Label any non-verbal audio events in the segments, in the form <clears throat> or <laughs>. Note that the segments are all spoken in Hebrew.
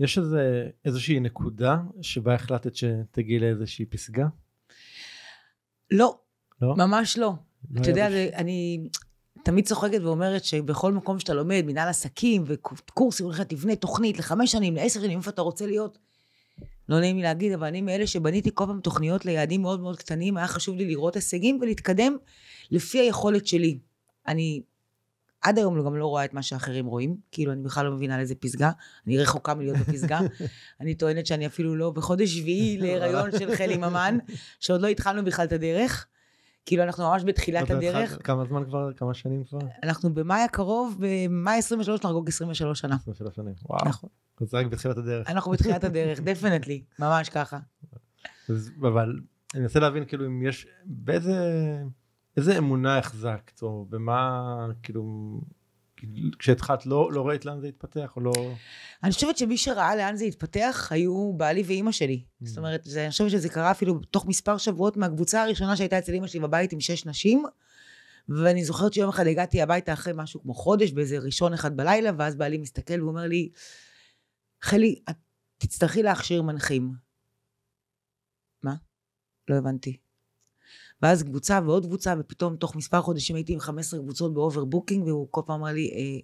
יש איזה, איזושהי נקודה שבה החלטת שתגיעי לאיזושהי פסגה? לא, לא? ממש לא. לא אתה יודע, זה, אני תמיד צוחקת ואומרת שבכל מקום שאתה לומד, מנהל עסקים וקורסים, אומרים לך, תבנה תוכנית לחמש שנים, לעשר שנים, איפה אתה רוצה להיות? לא נעים לי להגיד, אבל אני מאלה שבניתי כל פעם תוכניות ליעדים מאוד מאוד קטנים, היה חשוב לי לראות הישגים ולהתקדם לפי היכולת שלי. אני עד היום לא- גם לא רואה את מה שאחרים רואים, כאילו, אני בכלל לא מבינה על איזה פסגה, אני רחוקה מלהיות בפסגה. <laughs> אני טוענת שאני אפילו לא בחודש שביעי <laughs> להיריון של חלי ממן, שעוד לא התחלנו בכלל את הדרך. כאילו, אנחנו ממש בתחילת לא הדרך. התחל... כמה זמן כבר? כמה שנים כבר? אנחנו במאי הקרוב, במאי 23 נחגוג 23 שנה. 23 שנים, וואו. נכון. אנחנו... זה רק בתחילת הדרך. אנחנו בתחילת <laughs> הדרך, דפנטלי, ממש ככה. אבל אני מנסה להבין, כאילו, אם יש, באיזה... איזה אמונה החזקת או במה כאילו כשהתחלת לא, לא ראית לאן זה התפתח או לא... אני חושבת שמי שראה לאן זה התפתח היו בעלי ואימא שלי. Mm. זאת אומרת, זה, אני חושבת שזה קרה אפילו תוך מספר שבועות מהקבוצה הראשונה שהייתה אצל אימא שלי בבית עם שש נשים. ואני זוכרת שיום אחד הגעתי הביתה אחרי משהו כמו חודש, באיזה ראשון אחד בלילה, ואז בעלי מסתכל ואומר לי, חלי, את תצטרכי להכשיר מנחים. מה? לא הבנתי. ואז קבוצה ועוד קבוצה, ופתאום תוך מספר חודשים הייתי עם 15 קבוצות באובר בוקינג, והוא כל פעם אמר לי, אה,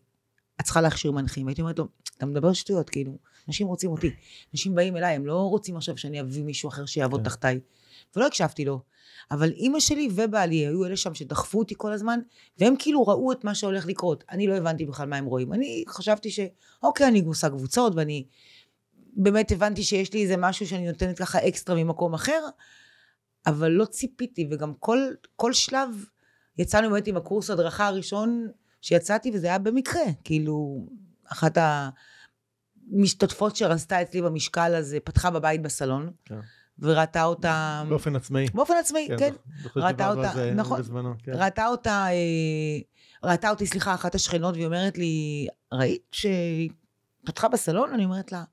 את צריכה להכשיר מנחים. הייתי אומרת לו, אתה מדבר שטויות, כאילו, אנשים רוצים אותי. אנשים באים אליי, הם לא רוצים עכשיו שאני אביא מישהו אחר שיעבוד כן. תחתיי. ולא הקשבתי לו. אבל אימא שלי ובעלי היו אלה שם שדחפו אותי כל הזמן, והם כאילו ראו את מה שהולך לקרות. אני לא הבנתי בכלל מה הם רואים. אני חשבתי שאוקיי, אני גוסה קבוצות, ואני באמת הבנתי שיש לי איזה משהו שאני נותנת ככה אקסטרה ממקום אחר, אבל לא ציפיתי, וגם כל, כל שלב יצאנו באמת עם הקורס הדרכה הראשון שיצאתי, וזה היה במקרה, כאילו, אחת המשתתפות שרצתה אצלי במשקל הזה, פתחה בבית בסלון. כן. וראתה אותה... באופן עצמאי. באופן עצמאי, כן. כן. נכון. ראתה אותה, נכון. בזמנו, כן. ראתה אותה, אה, ראתה אותי, סליחה, אחת השכנות, והיא אומרת לי, ראית שהיא פתחה בסלון? אני אומרת לה,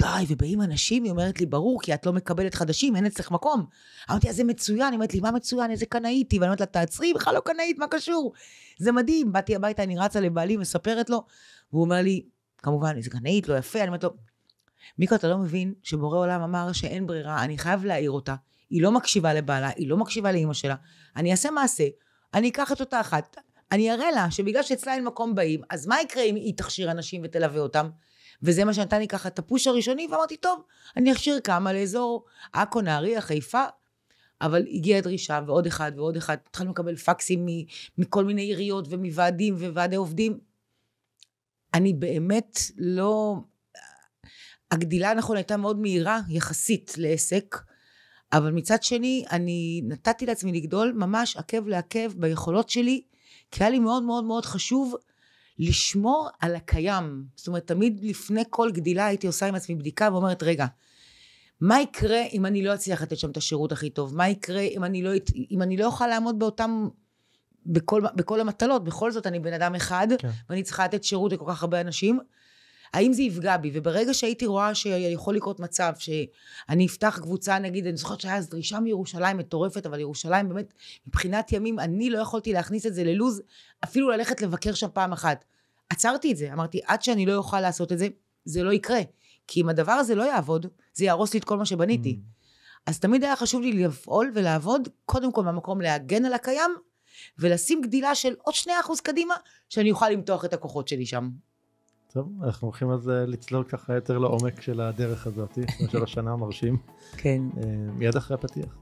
די, ובאים אנשים, היא אומרת לי, ברור, כי את לא מקבלת חדשים, אין אצלך מקום. אמרתי, אז זה מצוין, היא אומרת לי, מה מצוין, איזה קנאית היא, ואני אומרת לה, תעצרי, בכלל לא קנאית, מה קשור? זה מדהים, באתי הביתה, אני רצה לבעלי, מספרת לו, והוא אומר לי, כמובן, איזה קנאית, לא יפה, אני אומרת לו, מיקו, אתה לא מבין שבורא עולם אמר שאין ברירה, אני חייב להעיר אותה, היא לא מקשיבה לבעלה, היא לא מקשיבה לאימא שלה, אני אעשה מעשה, אני אקח את אותה אחת, אני אראה לה שבגלל שאצלה אין מקום באים, אז מה יקרה אם היא תכשיר אנשים ותלווה אותם? וזה מה שנתן לי ככה את הפוש הראשוני, ואמרתי, טוב, אני אכשיר כמה לאזור עכו, נהריה, חיפה. אבל הגיעה דרישה, ועוד אחד ועוד אחד. התחלנו לקבל פקסים מכל מיני עיריות ומוועדים וועדי עובדים. אני באמת לא... הגדילה, נכון, הייתה מאוד מהירה יחסית לעסק, אבל מצד שני, אני נתתי לעצמי לגדול ממש עקב לעקב ביכולות שלי, כי היה לי מאוד מאוד מאוד חשוב לשמור על הקיים. זאת אומרת, תמיד לפני כל גדילה הייתי עושה עם עצמי בדיקה ואומרת, רגע, מה יקרה אם אני לא אצליח לתת שם את השירות הכי טוב? מה יקרה אם אני לא, אם אני לא אוכל לעמוד באותם... בכל, בכל המטלות, בכל זאת אני בן אדם אחד, כן. ואני צריכה לתת שירות לכל כך הרבה אנשים, האם זה יפגע בי? וברגע שהייתי רואה שיכול לקרות מצב שאני אפתח קבוצה, נגיד, אני זוכרת שהיה אז דרישה מירושלים מטורפת, אבל ירושלים באמת, מבחינת ימים, אני לא יכולתי להכניס את זה ללוז, אפילו ללכת לבקר שם פעם אחת. עצרתי את זה, אמרתי, עד שאני לא אוכל לעשות את זה, זה לא יקרה. כי אם הדבר הזה לא יעבוד, זה יהרוס לי את כל מה שבניתי. Mm. אז תמיד היה חשוב לי לפעול ולעבוד, קודם כל במקום להגן על הקיים, ולשים גדילה של עוד שני אחוז קדימה, שאני אוכל למתוח את הכוחות שלי שם. טוב, אנחנו הולכים אז לצלול ככה יותר לעומק של הדרך הזאת, <laughs> של השנה המרשים. כן. אה, מיד אחרי הפתיח.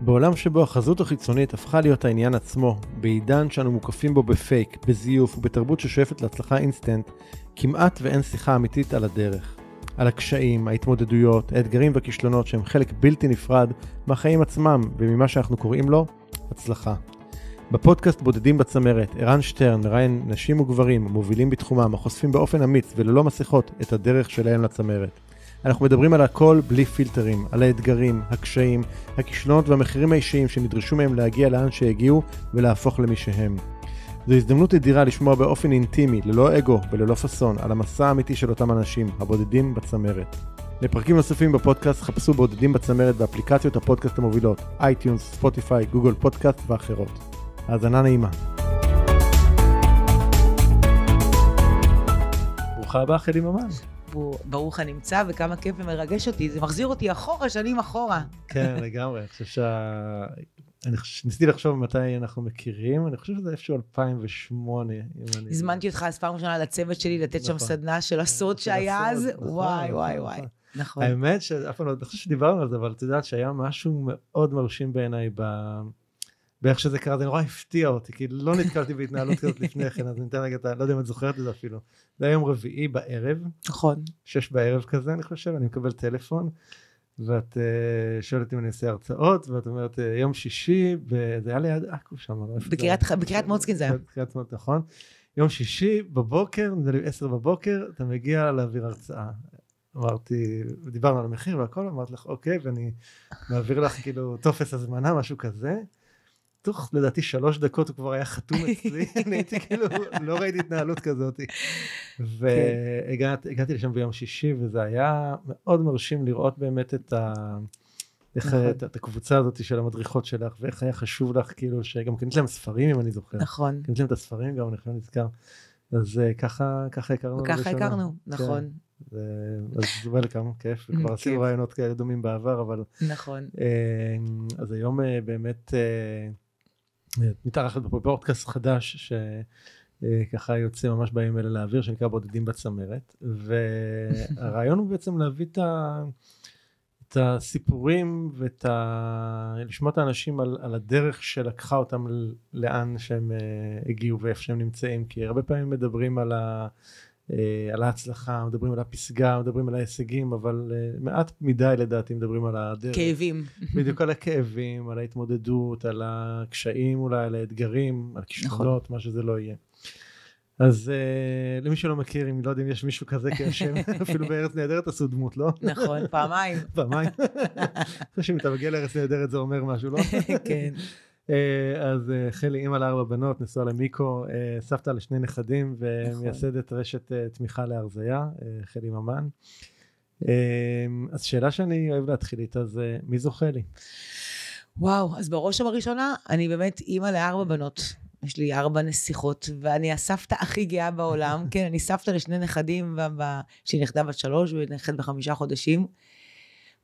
בעולם שבו החזות החיצונית הפכה להיות העניין עצמו, בעידן שאנו מוקפים בו בפייק, בזיוף ובתרבות ששואפת להצלחה אינסטנט, כמעט ואין שיחה אמיתית על הדרך. על הקשיים, ההתמודדויות, האתגרים והכישלונות שהם חלק בלתי נפרד מהחיים עצמם וממה שאנחנו קוראים לו הצלחה. בפודקאסט בודדים בצמרת, ערן שטרן מראיין נשים וגברים המובילים בתחומם, החושפים באופן אמיץ וללא מסכות את הדרך שלהם לצמרת. אנחנו מדברים על הכל בלי פילטרים, על האתגרים, הקשיים, הכישלונות והמחירים האישיים שנדרשו מהם להגיע לאן שהגיעו ולהפוך למי שהם. זו הזדמנות אדירה לשמוע באופן אינטימי, ללא אגו וללא פאסון, על המסע האמיתי של אותם אנשים, הבודדים בצמרת. לפרקים נוספים בפודקאסט חפשו בודדים בצמרת באפליקציות הפודקאסט המובילות, אייטיונס, ספוטיפיי, גוגל פודקאסט ואחרות. האזנה נעימה. ברוכה הבאה, חילי ממן. ברוך הנמצא, וכמה כיף ומרגש אותי. זה מחזיר אותי אחורה, שנים אחורה. כן, <laughs> לגמרי. אני חושב שה... אני חושב, ניסיתי לחשוב מתי אנחנו מכירים, אני חושב שזה איפשהו 2008. הזמנתי אני... אותך אז פעם ראשונה לצוות שלי לתת נכון. שם סדנה של כן, הסוד שהיה אז, נכון, וואי, נכון, וואי, נכון. וואי. נכון. האמת שאף פעם לא, אני חושב שדיברנו על זה, אבל את יודעת שהיה משהו מאוד מרשים בעיניי ב... ואיך שזה קרה זה נורא הפתיע אותי כי לא נתקלתי בהתנהלות כזאת לפני כן אז ניתן רגע לא יודע אם את זוכרת את זה אפילו זה היום רביעי בערב נכון שש בערב כזה אני חושב אני מקבל טלפון ואת אה, שואלת אם אני אעשה הרצאות ואת אומרת אה, יום שישי זה היה ליד עכו שם לא בקריית מוצקין זה היה בקריית מוצקין נכון יום שישי בבוקר נדמה לי עשר בבוקר אתה מגיע להעביר הרצאה אמרתי, דיברנו על המחיר והכל, אמרתי לך, אוקיי, ואני מעביר לך כאילו טופס הזמנה, משהו כזה. תוך לדעתי שלוש דקות הוא כבר היה חתום אצלי, <laughs> אני הייתי כאילו, לא ראיתי התנהלות כזאת. והגעתי לשם ביום שישי וזה היה מאוד מרשים לראות באמת את ה... איך נכון. את, את הקבוצה הזאת של המדריכות שלך, ואיך היה חשוב לך, כאילו, שגם קנית להם ספרים, אם אני זוכר. נכון. קנית להם את הספרים, גם אני חושב נזכר. אז אה, ככה, ככה הכרנו. ככה הכרנו, כן. נכון. כן. ו... אז זה אומר וולקאם, כיף, <laughs> וכבר עשינו רעיונות כאלה דומים בעבר, אבל... נכון. אה, אז היום אה, באמת... מתארחת בפודקאסט חדש שככה אה, יוצא ממש בימים אלה לאוויר שנקרא בודדים בצמרת והרעיון הוא בעצם להביא את, ה, את הסיפורים ואת ה... לשמוע את האנשים על, על הדרך שלקחה אותם לאן שהם אה, הגיעו ואיפה שהם נמצאים כי הרבה פעמים מדברים על ה... אה, על ההצלחה, מדברים על הפסגה, מדברים על ההישגים, אבל אה, מעט מדי לדעתי מדברים על הדרך. כאבים. בדיוק על הכאבים, על ההתמודדות, על הקשיים אולי, על האתגרים, על כישלונות, נכון. מה שזה לא יהיה. אז uh, למי שלא מכיר, אם לא יודע אם יש מישהו כזה כאשם, <laughs> אפילו בארץ נהדרת עשו דמות, לא? נכון, פעמיים. <laughs> פעמיים. <laughs> אני חושב שאם אתה מגיע לארץ נהדרת זה אומר משהו, לא? כן. אה, אז אה, חלי אימא לארבע בנות, נשואה למיקו, אה, סבתא לשני נכדים נכון. ומייסדת רשת תמיכה להרזייה, חלי ממן. אז שאלה שאני אוהב להתחיל איתה זה, מי זו חלי? וואו, אז בראש ובראשונה, אני באמת אימא לארבע בנות. יש לי ארבע נסיכות, ואני הסבתא הכי גאה בעולם. <laughs> כן, אני סבתא לשני נכדים, שהיא נכדה בת שלוש ונכד בחמישה חודשים,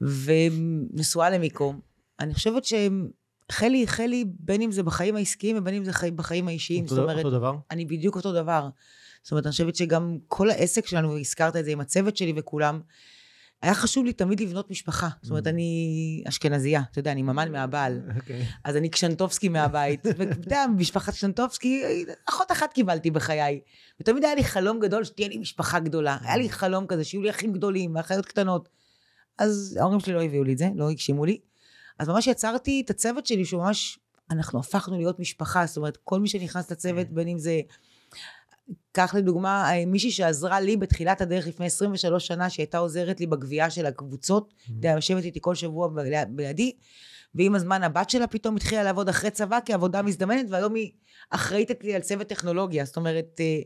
ונשואה למיקום. אני חושבת שהם... חלי, חלי, בין אם זה בחיים העסקיים ובין אם זה חי, בחיים האישיים. אותו, זאת אומרת, אותו דבר? אני בדיוק אותו דבר. זאת אומרת, אני חושבת שגם כל העסק שלנו, הזכרת את זה עם הצוות שלי וכולם, היה חשוב לי תמיד לבנות משפחה. זאת אומרת, mm. אני אשכנזייה, אתה יודע, אני ממן מהבעל. Okay. אוקיי. אז אני קשנטובסקי מהבית. <laughs> ואתה יודע, משפחת קשנטובסקי, אחות אחת קיבלתי בחיי. ותמיד היה לי חלום גדול שתהיה לי משפחה גדולה. היה לי חלום כזה שיהיו לי אחים גדולים ואחיות קטנות. אז ההורים שלי לא הביאו לי את זה, לא הגשימו לי. אז ממש יצרתי את הצוות שלי, שממש אנחנו הפכנו להיות משפחה, זאת אומרת, כל מי שנכנס לצוות, כן. בין אם זה... קח לדוגמה אה, מישהי שעזרה לי בתחילת הדרך לפני 23 שנה שהייתה עוזרת לי בגבייה של הקבוצות, mm-hmm. יושבת איתי כל שבוע בידי, ועם הזמן הבת שלה פתאום התחילה לעבוד אחרי צבא כעבודה מזדמנת והיום היא אחראית לי על צוות טכנולוגיה, זאת אומרת אה,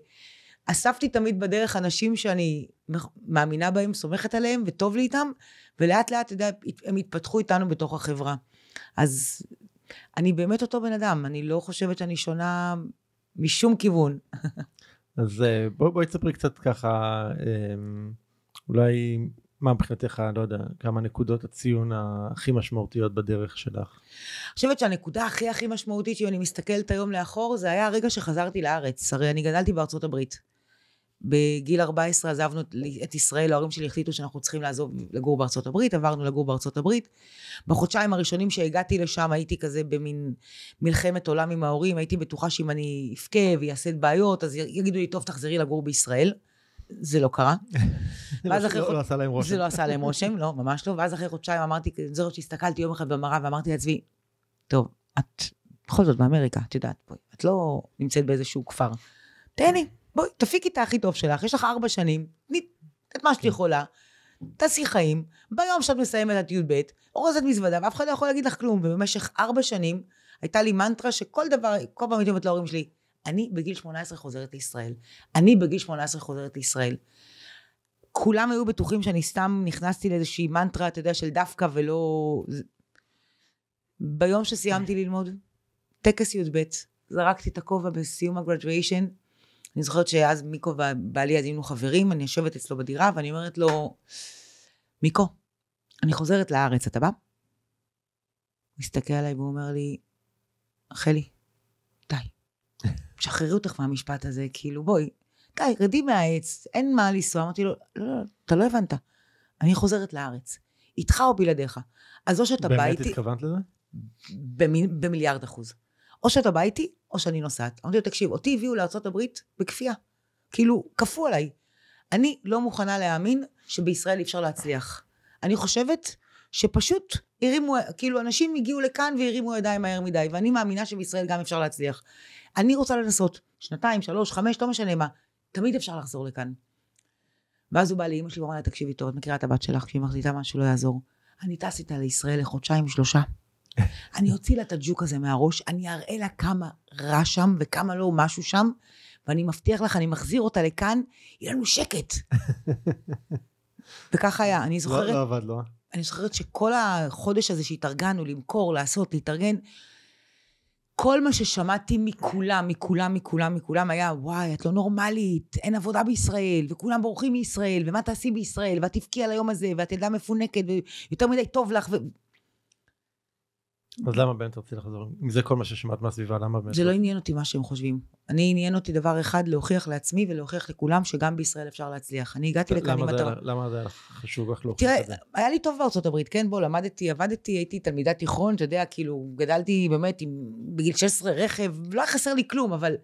אספתי תמיד בדרך אנשים שאני מאמינה בהם, סומכת עליהם וטוב לי איתם, ולאט לאט, אתה יודע, הם התפתחו איתנו בתוך החברה. אז אני באמת אותו בן אדם, אני לא חושבת שאני שונה משום כיוון. <laughs> אז אה, בואי בוא תספרי קצת ככה, אמ, אולי מה מבחינתך, לא יודע, כמה נקודות הציון הכי משמעותיות בדרך שלך? אני חושבת שהנקודה הכי הכי משמעותית, שאם אני מסתכלת היום לאחור, זה היה הרגע שחזרתי לארץ. הרי אני גדלתי בארצות הברית. בגיל 14 עזבנו את ישראל, ההורים שלי החליטו שאנחנו צריכים לעזוב לגור בארצות הברית, עברנו לגור בארצות הברית. בחודשיים הראשונים שהגעתי לשם הייתי כזה במין מלחמת עולם עם ההורים, הייתי בטוחה שאם אני אבכה ויעשה בעיות, אז יגידו לי, טוב, תחזרי לגור בישראל. זה לא קרה. <laughs> זה לא אחרי... לא, לא עשה להם רושם. זה לא עשה להם רושם, לא, ממש לא. ואז אחרי חודשיים אמרתי, זאת שהסתכלתי יום אחד במראה ואמרתי לעצמי, טוב, את בכל זאת באמריקה, את יודעת, את לא נמצאת באיזשהו כפר. תהני, בואי, תפיקי את הכי טוב שלך, יש לך ארבע שנים, תני את מה שאת כן. יכולה, תעשי חיים, ביום שאת מסיימת את י"ב, אורזת מזוודה, ואף אחד לא יכול להגיד לך כלום. ובמשך ארבע שנים, הייתה לי מנטרה שכל דבר, כל פעם הייתי אומרת להורים שלי, אני בגיל 18 חוזרת לישראל. אני בגיל 18 חוזרת לישראל. כולם היו בטוחים שאני סתם נכנסתי לאיזושהי מנטרה, אתה יודע, של דווקא ולא... ביום שסיימתי כן. ללמוד, טקס י"ב, זרקתי את הכובע בסיום הגרדוויישן, אני זוכרת שאז מיקו ובעלי אז היינו חברים, אני יושבת אצלו בדירה, ואני אומרת לו, מיקו, אני חוזרת לארץ, אתה בא? הוא מסתכל עליי והוא אומר לי, חלי, די. שחררי אותך מהמשפט הזה, כאילו, בואי, די, רדי מהעץ, אין מה לנסוע. אמרתי לו, לא, לא, אתה לא הבנת. אני חוזרת לארץ, איתך או בלעדיך. אז או שאתה בא איתי... באמת התכוונת לזה? במיליארד אחוז. או שאתה בא איתי, או שאני נוסעת. אמרתי לו, תקשיב, אותי הביאו לארה"ב בכפייה. כאילו, כפו עליי. אני לא מוכנה להאמין שבישראל אי אפשר להצליח. אני חושבת שפשוט הרימו, כאילו אנשים הגיעו לכאן והרימו ידיים מהר מדי, ואני מאמינה שבישראל גם אפשר להצליח. אני רוצה לנסות, שנתיים, שלוש, חמש, לא משנה מה, תמיד אפשר לחזור לכאן. ואז הוא בא לאימא שלי ואומר לה, תקשיבי טוב, את מכירה את הבת שלך, כשהיא מחליטה משהו לא יעזור. אני טס איתה לישראל לחודשיים, שלושה. <laughs> אני אוציא לה את הג'וק הזה מהראש, אני אראה לה כמה רע שם וכמה לא משהו שם, ואני מבטיח לך, אני מחזיר אותה לכאן, יהיה לנו שקט. <laughs> וכך היה, אני לא, זוכרת... לא, לא עבד, לא. אני זוכרת שכל החודש הזה שהתארגנו, למכור, לעשות, להתארגן, כל מה ששמעתי מכולם, מכולם, מכולם, מכולם היה, וואי, את לא נורמלית, אין עבודה בישראל, וכולם בורחים מישראל, ומה תעשי בישראל, ואת תבכי על היום הזה, ואת ילדה מפונקת, ויותר מדי טוב לך, ו... אז למה באמת רציתי לחזור? אם זה כל מה ששמעת מהסביבה, למה באמת? זה לא, לא עניין אותי מה שהם חושבים. אני עניין אותי דבר אחד, להוכיח לעצמי ולהוכיח לכולם שגם בישראל אפשר להצליח. אני הגעתי לכאן עם התרבות. למה זה היה חשוב לך להוכיח את זה? תראה, היה לי טוב בארצות הברית, כן? בוא, למדתי, עבדתי, הייתי תלמידת תיכון, אתה יודע, כאילו, גדלתי באמת עם, בגיל 16 רכב, לא היה חסר לי כלום, אבל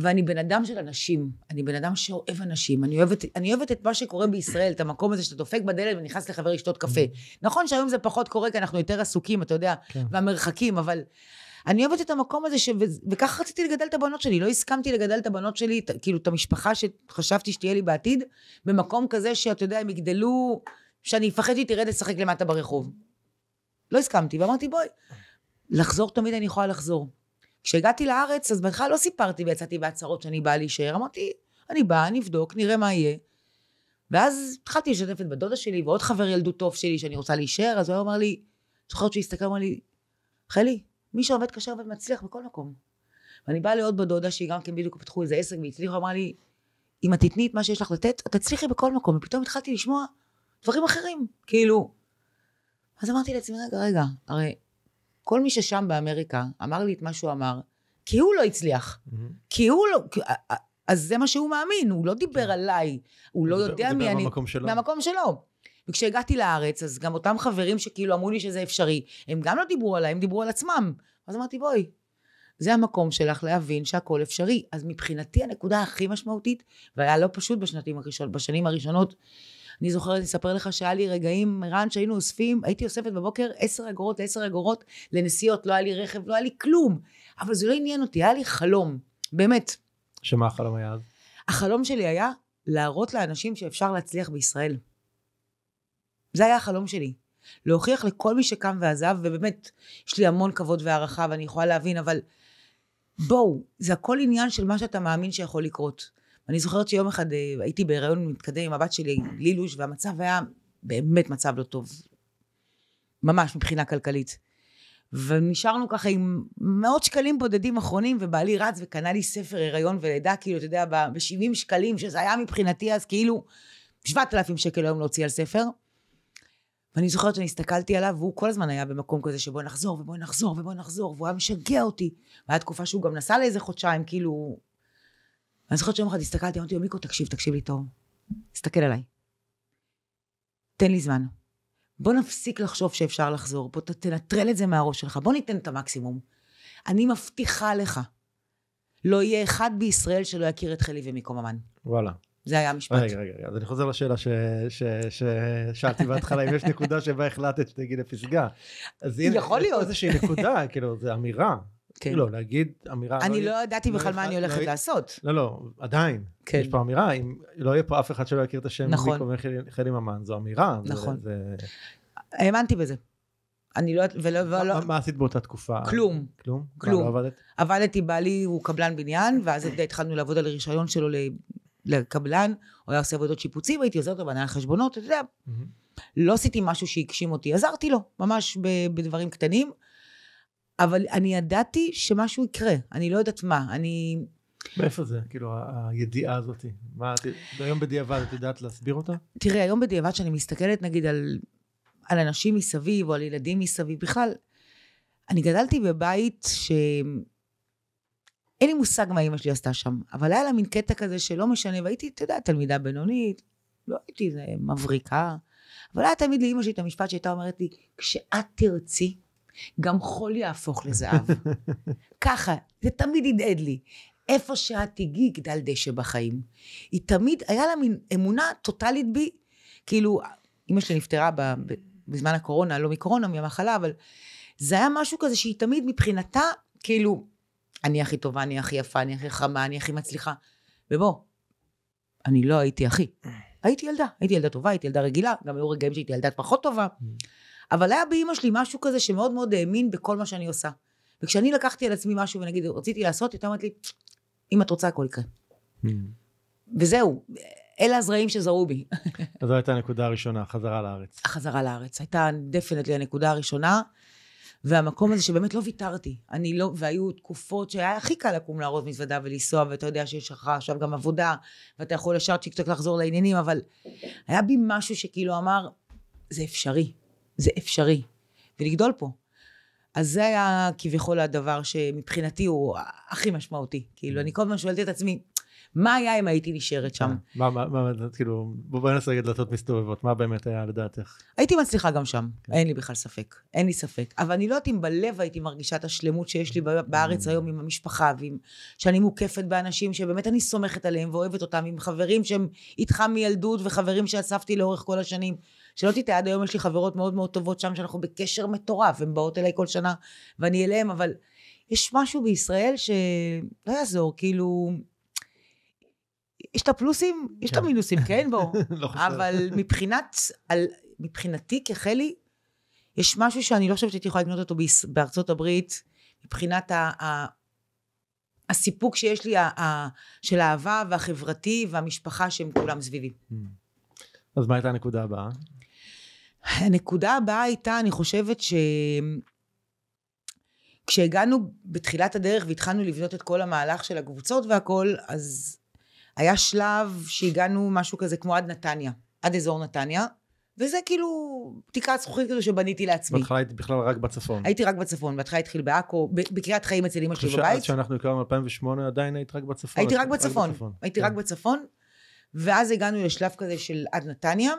ואני בן אדם של אנשים, אני בן אדם שאוהב אנשים, אני אוהבת, אני אוהבת את מה שקורה בישראל, את המקום הזה שאתה דופק בדלת ונכנס לחבר לשתות קפה. Mm. נכון שהיום זה פחות קורה, כי אנחנו יותר עסוקים, אתה יודע, כן. והמרחקים, אבל אני אוהבת את המקום הזה, ש... וככה רציתי לגדל את הבנות שלי, לא הסכמתי לגדל את הבנות שלי, את, כאילו את המשפחה שחשבתי שתהיה לי בעתיד, במקום כזה שאתה יודע, הם יגדלו, שאני אפחד שהיא תרד לשחק למטה ברחוב. לא הסכמתי, ואמרתי בואי, לחזור תמיד אני יכולה לחזור. כשהגעתי לארץ, אז בכלל לא סיפרתי ויצאתי בהצהרות שאני באה להישאר. אמרתי, אני באה, נבדוק, נראה מה יהיה. ואז התחלתי לשתף את בדודה שלי ועוד חבר ילדות טוב שלי שאני רוצה להישאר, אז הוא אמר לי, זוכרת שהוא הסתכל, אמר לי, חלי, מי שעובד קשה עובד מצליח בכל מקום. ואני באה לעוד בדודה שהיא גם כן בדיוק פתחו איזה עסק והצליחו, אמרה לי, אם את תתני את מה שיש לך לתת, את תצליחי בכל מקום. ופתאום התחלתי לשמוע דברים אחרים, כאילו. אז אמרתי לעצמי, רגע, רגע, הרי כל מי ששם באמריקה אמר לי את מה שהוא אמר, כי הוא לא הצליח. Mm-hmm. כי הוא לא... אה, אה, אז זה מה שהוא מאמין, הוא לא דיבר כן. עליי, הוא לא יודע מי אני... הוא דיבר מהמקום שלו. מהמקום שלו. וכשהגעתי לארץ, אז גם אותם חברים שכאילו אמרו לי שזה אפשרי, הם גם לא דיברו עליי, הם דיברו על עצמם. אז אמרתי, בואי, זה המקום שלך להבין שהכל אפשרי. אז מבחינתי הנקודה הכי משמעותית, והיה לא פשוט בשנתים הראשון, בשנים הראשונות, אני זוכרת, אספר לך שהיה לי רגעים, ערן, שהיינו אוספים, הייתי אוספת בבוקר עשר אגורות, עשר אגורות לנסיעות, לא היה לי רכב, לא היה לי כלום. אבל זה לא עניין אותי, היה לי חלום, באמת. שמה החלום היה אז? החלום שלי היה להראות לאנשים שאפשר להצליח בישראל. זה היה החלום שלי. להוכיח לכל מי שקם ועזב, ובאמת, יש לי המון כבוד והערכה ואני יכולה להבין, אבל בואו, זה הכל עניין של מה שאתה מאמין שיכול לקרות. ואני זוכרת שיום אחד אה, הייתי בהיריון מתקדם עם הבת שלי, לילוש, והמצב היה באמת מצב לא טוב. ממש, מבחינה כלכלית. ונשארנו ככה עם מאות שקלים בודדים אחרונים, ובעלי רץ וקנה לי ספר הריון ולידה, כאילו, אתה יודע, ב-70 שקלים, שזה היה מבחינתי אז כאילו 7,000 שקל היום להוציא על ספר. ואני זוכרת שאני הסתכלתי עליו, והוא כל הזמן היה במקום כזה שבואי נחזור, ובואי נחזור, ובואי נחזור, והוא היה משגע אותי. והיה תקופה שהוא גם נסע לאיזה חודשיים, כאילו, ואני זוכרת שיום אחד הסתכלתי, אמרתי לו, מיקו, תקשיב, תקשיב לי טוב. תסתכל עליי. תן לי זמן. בוא נפסיק לחשוב שאפשר לחזור, בוא תנטרל את זה מהראש שלך, בוא ניתן את המקסימום. אני מבטיחה לך, לא יהיה אחד בישראל שלא יכיר את חלי ומיקו ממן. וואלה. זה היה המשפט. רגע, רגע, רגע, אז אני חוזר לשאלה ששאלתי בהתחלה, אם יש נקודה שבה החלטת שתגידי פסגה. אז יכול להיות. איזושהי נקודה, כאילו, זו אמירה. כן. לא, להגיד אמירה... אני לא, לא ידעתי לא בכלל מה אני הולכת לא... לעשות. לא, לא, עדיין. כן. יש פה אמירה, אם לא יהיה פה אף אחד שלא יכיר את השם נכון. מיקו חלים ממן, זו אמירה. נכון. זה... האמנתי בזה. אני לא... ולא, מה, ולא... מה, מה עשית באותה תקופה? כלום. כלום? כלום. מה, לא עבדת? עבדתי, בעלי הוא קבלן בניין, ואז התחלנו לעבוד על הרישיון שלו לקבלן, הוא היה עושה עבודות שיפוצים, הייתי עוזרת לו בעניין חשבונות, אתה יודע. לא עשיתי משהו שהגשים אותי, עזרתי לו, ממש בדברים קטנים. אבל אני ידעתי שמשהו יקרה, אני לא יודעת מה, אני... מאיפה זה, כאילו, הידיעה הזאת? מה, היום בדיעבד את יודעת להסביר אותה? תראה, היום בדיעבד שאני מסתכלת נגיד על, על אנשים מסביב, או על ילדים מסביב, בכלל, אני גדלתי בבית ש... אין לי מושג מה אימא שלי עשתה שם, אבל היה לה מין קטע כזה שלא משנה, והייתי, אתה יודע, תלמידה בינונית, לא הייתי איזה מבריקה, אבל היה תמיד לאימא שלי את המשפט שהייתה אומרת לי, כשאת תרצי, גם חול יהפוך לזהב. <laughs> ככה, זה תמיד הדהד לי. איפה שאת תיגעי יגדל דשא בחיים. היא תמיד, היה לה מין אמונה טוטאלית בי, כאילו, אימא שלי נפטרה בזמן הקורונה, לא מקורונה, מהמחלה, אבל זה היה משהו כזה שהיא תמיד מבחינתה, כאילו, אני הכי טובה, אני הכי יפה, אני הכי חמה, אני הכי מצליחה. ובוא, אני לא הייתי הכי. Mm. הייתי ילדה, הייתי ילדה טובה, הייתי ילדה רגילה, גם היו רגעים שהייתי ילדה פחות טובה. Mm. אבל היה באימא שלי משהו כזה שמאוד מאוד האמין בכל מה שאני עושה. וכשאני לקחתי על עצמי משהו ונגיד רציתי לעשות, היא אמרת לי, אם את רוצה הכל יקרה. Mm. וזהו, אלה הזרעים שזרעו בי. <laughs> אז זו הייתה הנקודה הראשונה, חזרה לארץ. החזרה לארץ, הייתה דפנטלי הנקודה הראשונה, והמקום הזה שבאמת לא ויתרתי. אני לא, והיו תקופות שהיה הכי קל לקום לארוז מזוודה ולנסוע, ואתה יודע שיש לך עכשיו גם עבודה, ואתה יכול ישר צ'יק צ'ק לחזור לעניינים, אבל היה בי משהו שכאילו אמר, זה אפשרי. זה אפשרי, ולגדול פה. אז זה היה כביכול הדבר שמבחינתי הוא הכי משמעותי. כאילו, אני mm. כל הזמן שואלת את עצמי, מה היה אם הייתי נשארת שם? כן. מה, מה, מה, כאילו, בואי ננסה רגע דלתות מסתובבות, מה באמת היה לדעתך? הייתי מצליחה גם שם, כן. אין לי בכלל ספק, אין לי ספק. אבל אני לא יודעת אם בלב הייתי מרגישה את השלמות שיש לי בארץ mm. היום עם המשפחה, שאני מוקפת באנשים שבאמת אני סומכת עליהם ואוהבת אותם, עם חברים שהם איתך מילדות וחברים שאספתי לאורך כל השנים. שלא תטעה, עד היום יש לי חברות מאוד מאוד טובות שם, שאנחנו בקשר מטורף, הן באות אליי כל שנה ואני אליהן, אבל יש משהו בישראל שלא יעזור, כאילו... יש את הפלוסים, יש את כן. המינוסים, כן, בואו. <laughs> לא חושב. אבל מבחינת, על, מבחינתי כחלי, יש משהו שאני לא חושבת שהייתי יכולה לקנות אותו בארצות הברית, מבחינת ה, ה, הסיפוק שיש לי, ה, ה, של האהבה והחברתי והמשפחה שהם כולם סביבי. אז מה הייתה הנקודה הבאה? הנקודה הבאה הייתה, אני חושבת ש... כשהגענו בתחילת הדרך והתחלנו לבנות את כל המהלך של הקבוצות והכל, אז היה שלב שהגענו משהו כזה כמו עד נתניה, עד אזור נתניה, וזה כאילו תקרת זכוכית כזו שבניתי לעצמי. בהתחלה הייתי בכלל רק בצפון. הייתי רק בצפון, בהתחלה התחיל בעכו, בקריית חיים אצל אמא שלי בבית. אני חושב שאנחנו הכרנו 2008 עדיין היית רק בצפון. הייתי רק בצפון, הייתי רק כן. בצפון, ואז הגענו לשלב כזה של עד נתניה,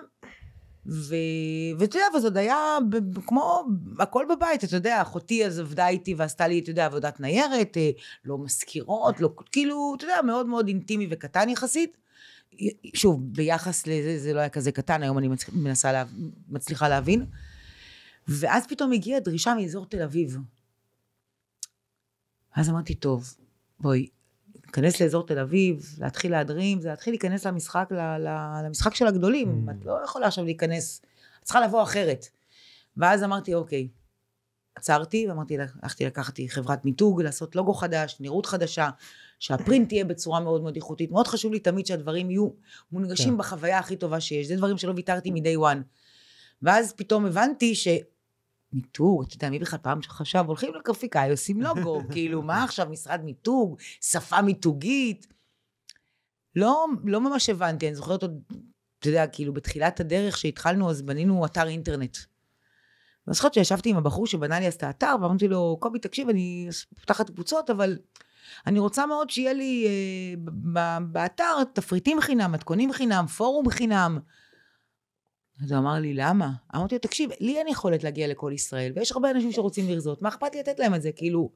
ואתה יודע, וזה עוד היה כמו הכל בבית, אתה יודע, אחותי אז עבדה איתי ועשתה לי, אתה יודע, עבודת ניירת, אה, לא מזכירות, לא, כאילו, אתה יודע, מאוד מאוד אינטימי וקטן יחסית. שוב, ביחס לזה, זה לא היה כזה קטן, היום אני מצליח, מנסה, לה, מצליחה להבין. ואז פתאום הגיעה דרישה מאזור תל אביב. אז אמרתי, טוב, בואי, להיכנס לאזור תל אביב, להתחיל להדרים, זה להתחיל להיכנס למשחק, למשחק של הגדולים. Mm. את לא יכולה עכשיו להיכנס, את צריכה לבוא אחרת. ואז אמרתי, אוקיי. עצרתי ואמרתי, הלכתי לקחתי חברת מיתוג, לעשות לוגו חדש, נראות חדשה, שהפרינט תהיה בצורה מאוד מאוד איכותית. מאוד חשוב לי תמיד שהדברים יהיו מונגשים כן. בחוויה הכי טובה שיש. זה דברים שלא ויתרתי מ-day one. ואז פתאום הבנתי ש... מיתוג, אתה יודע, מי בכלל פעם שחשב, הולכים לקרפיקאי, עושים לוגו, <laughs> כאילו, מה עכשיו, משרד מיתוג, שפה מיתוגית? לא, לא ממש הבנתי, אני זוכרת עוד, אתה יודע, כאילו, בתחילת הדרך שהתחלנו, אז בנינו אתר אינטרנט. אני זוכרת שישבתי עם הבחור שבנה לי אז את האתר, ואמרתי לו, קובי, תקשיב, אני פותחת קבוצות, אבל אני רוצה מאוד שיהיה לי אה, באתר תפריטים חינם, מתכונים חינם, פורום חינם. אז הוא אמר לי, למה? אמרתי לו, תקשיב, לי אין יכולת להגיע לכל ישראל, ויש הרבה אנשים שרוצים לרזות, מה אכפת לי לתת להם את זה? כאילו,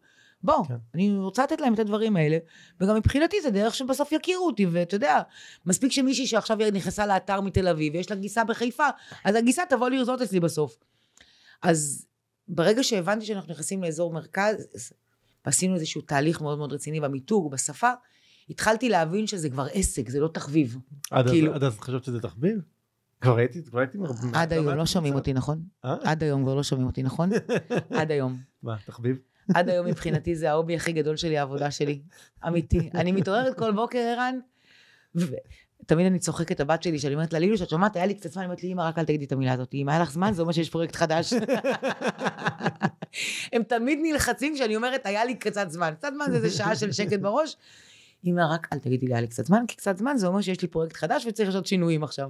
בוא, כן. אני רוצה לתת להם את הדברים האלה, וגם מבחינתי זה דרך שבסוף יכירו אותי, ואתה יודע, מספיק שמישהי שעכשיו נכנסה לאתר מתל אביב, ויש לה גיסה בחיפה, אז הגיסה תבוא לרזות אצלי בסוף. אז ברגע שהבנתי שאנחנו נכנסים לאזור מרכז, ועשינו איזשהו תהליך מאוד מאוד רציני במיתוג, בשפה, התחלתי להבין שזה כבר עסק, זה לא תחביב. עד, כאילו, עד אז חשבת שזה תחביב? כבר הייתי, כבר הייתי מרבה. עד היום לא שומעים אותי, נכון? אה? עד היום כבר לא שומעים אותי, נכון? <laughs> עד היום. מה, תחביב? עד היום מבחינתי זה ההובי הכי גדול שלי, העבודה שלי. אמיתי. אני מתעוררת כל בוקר, ערן, ותמיד אני צוחקת את הבת שלי, שאני אומרת לה, לילו, שאת שומעת, היה לי קצת זמן, אני אומרת לי, אמא, רק אל תגידי את המילה הזאת. אם היה לך זמן, זה אומר שיש פרויקט חדש. <laughs> הם תמיד נלחצים כשאני אומרת, היה לי קצת זמן. קצת זמן זה איזה שעה של שקט בראש. אמא, רק אל תגידי לי, היה לי קצת זמן, כי קצת זמן זה אומר שיש לי פרויקט חדש וצריך לעשות שינויים עכשיו.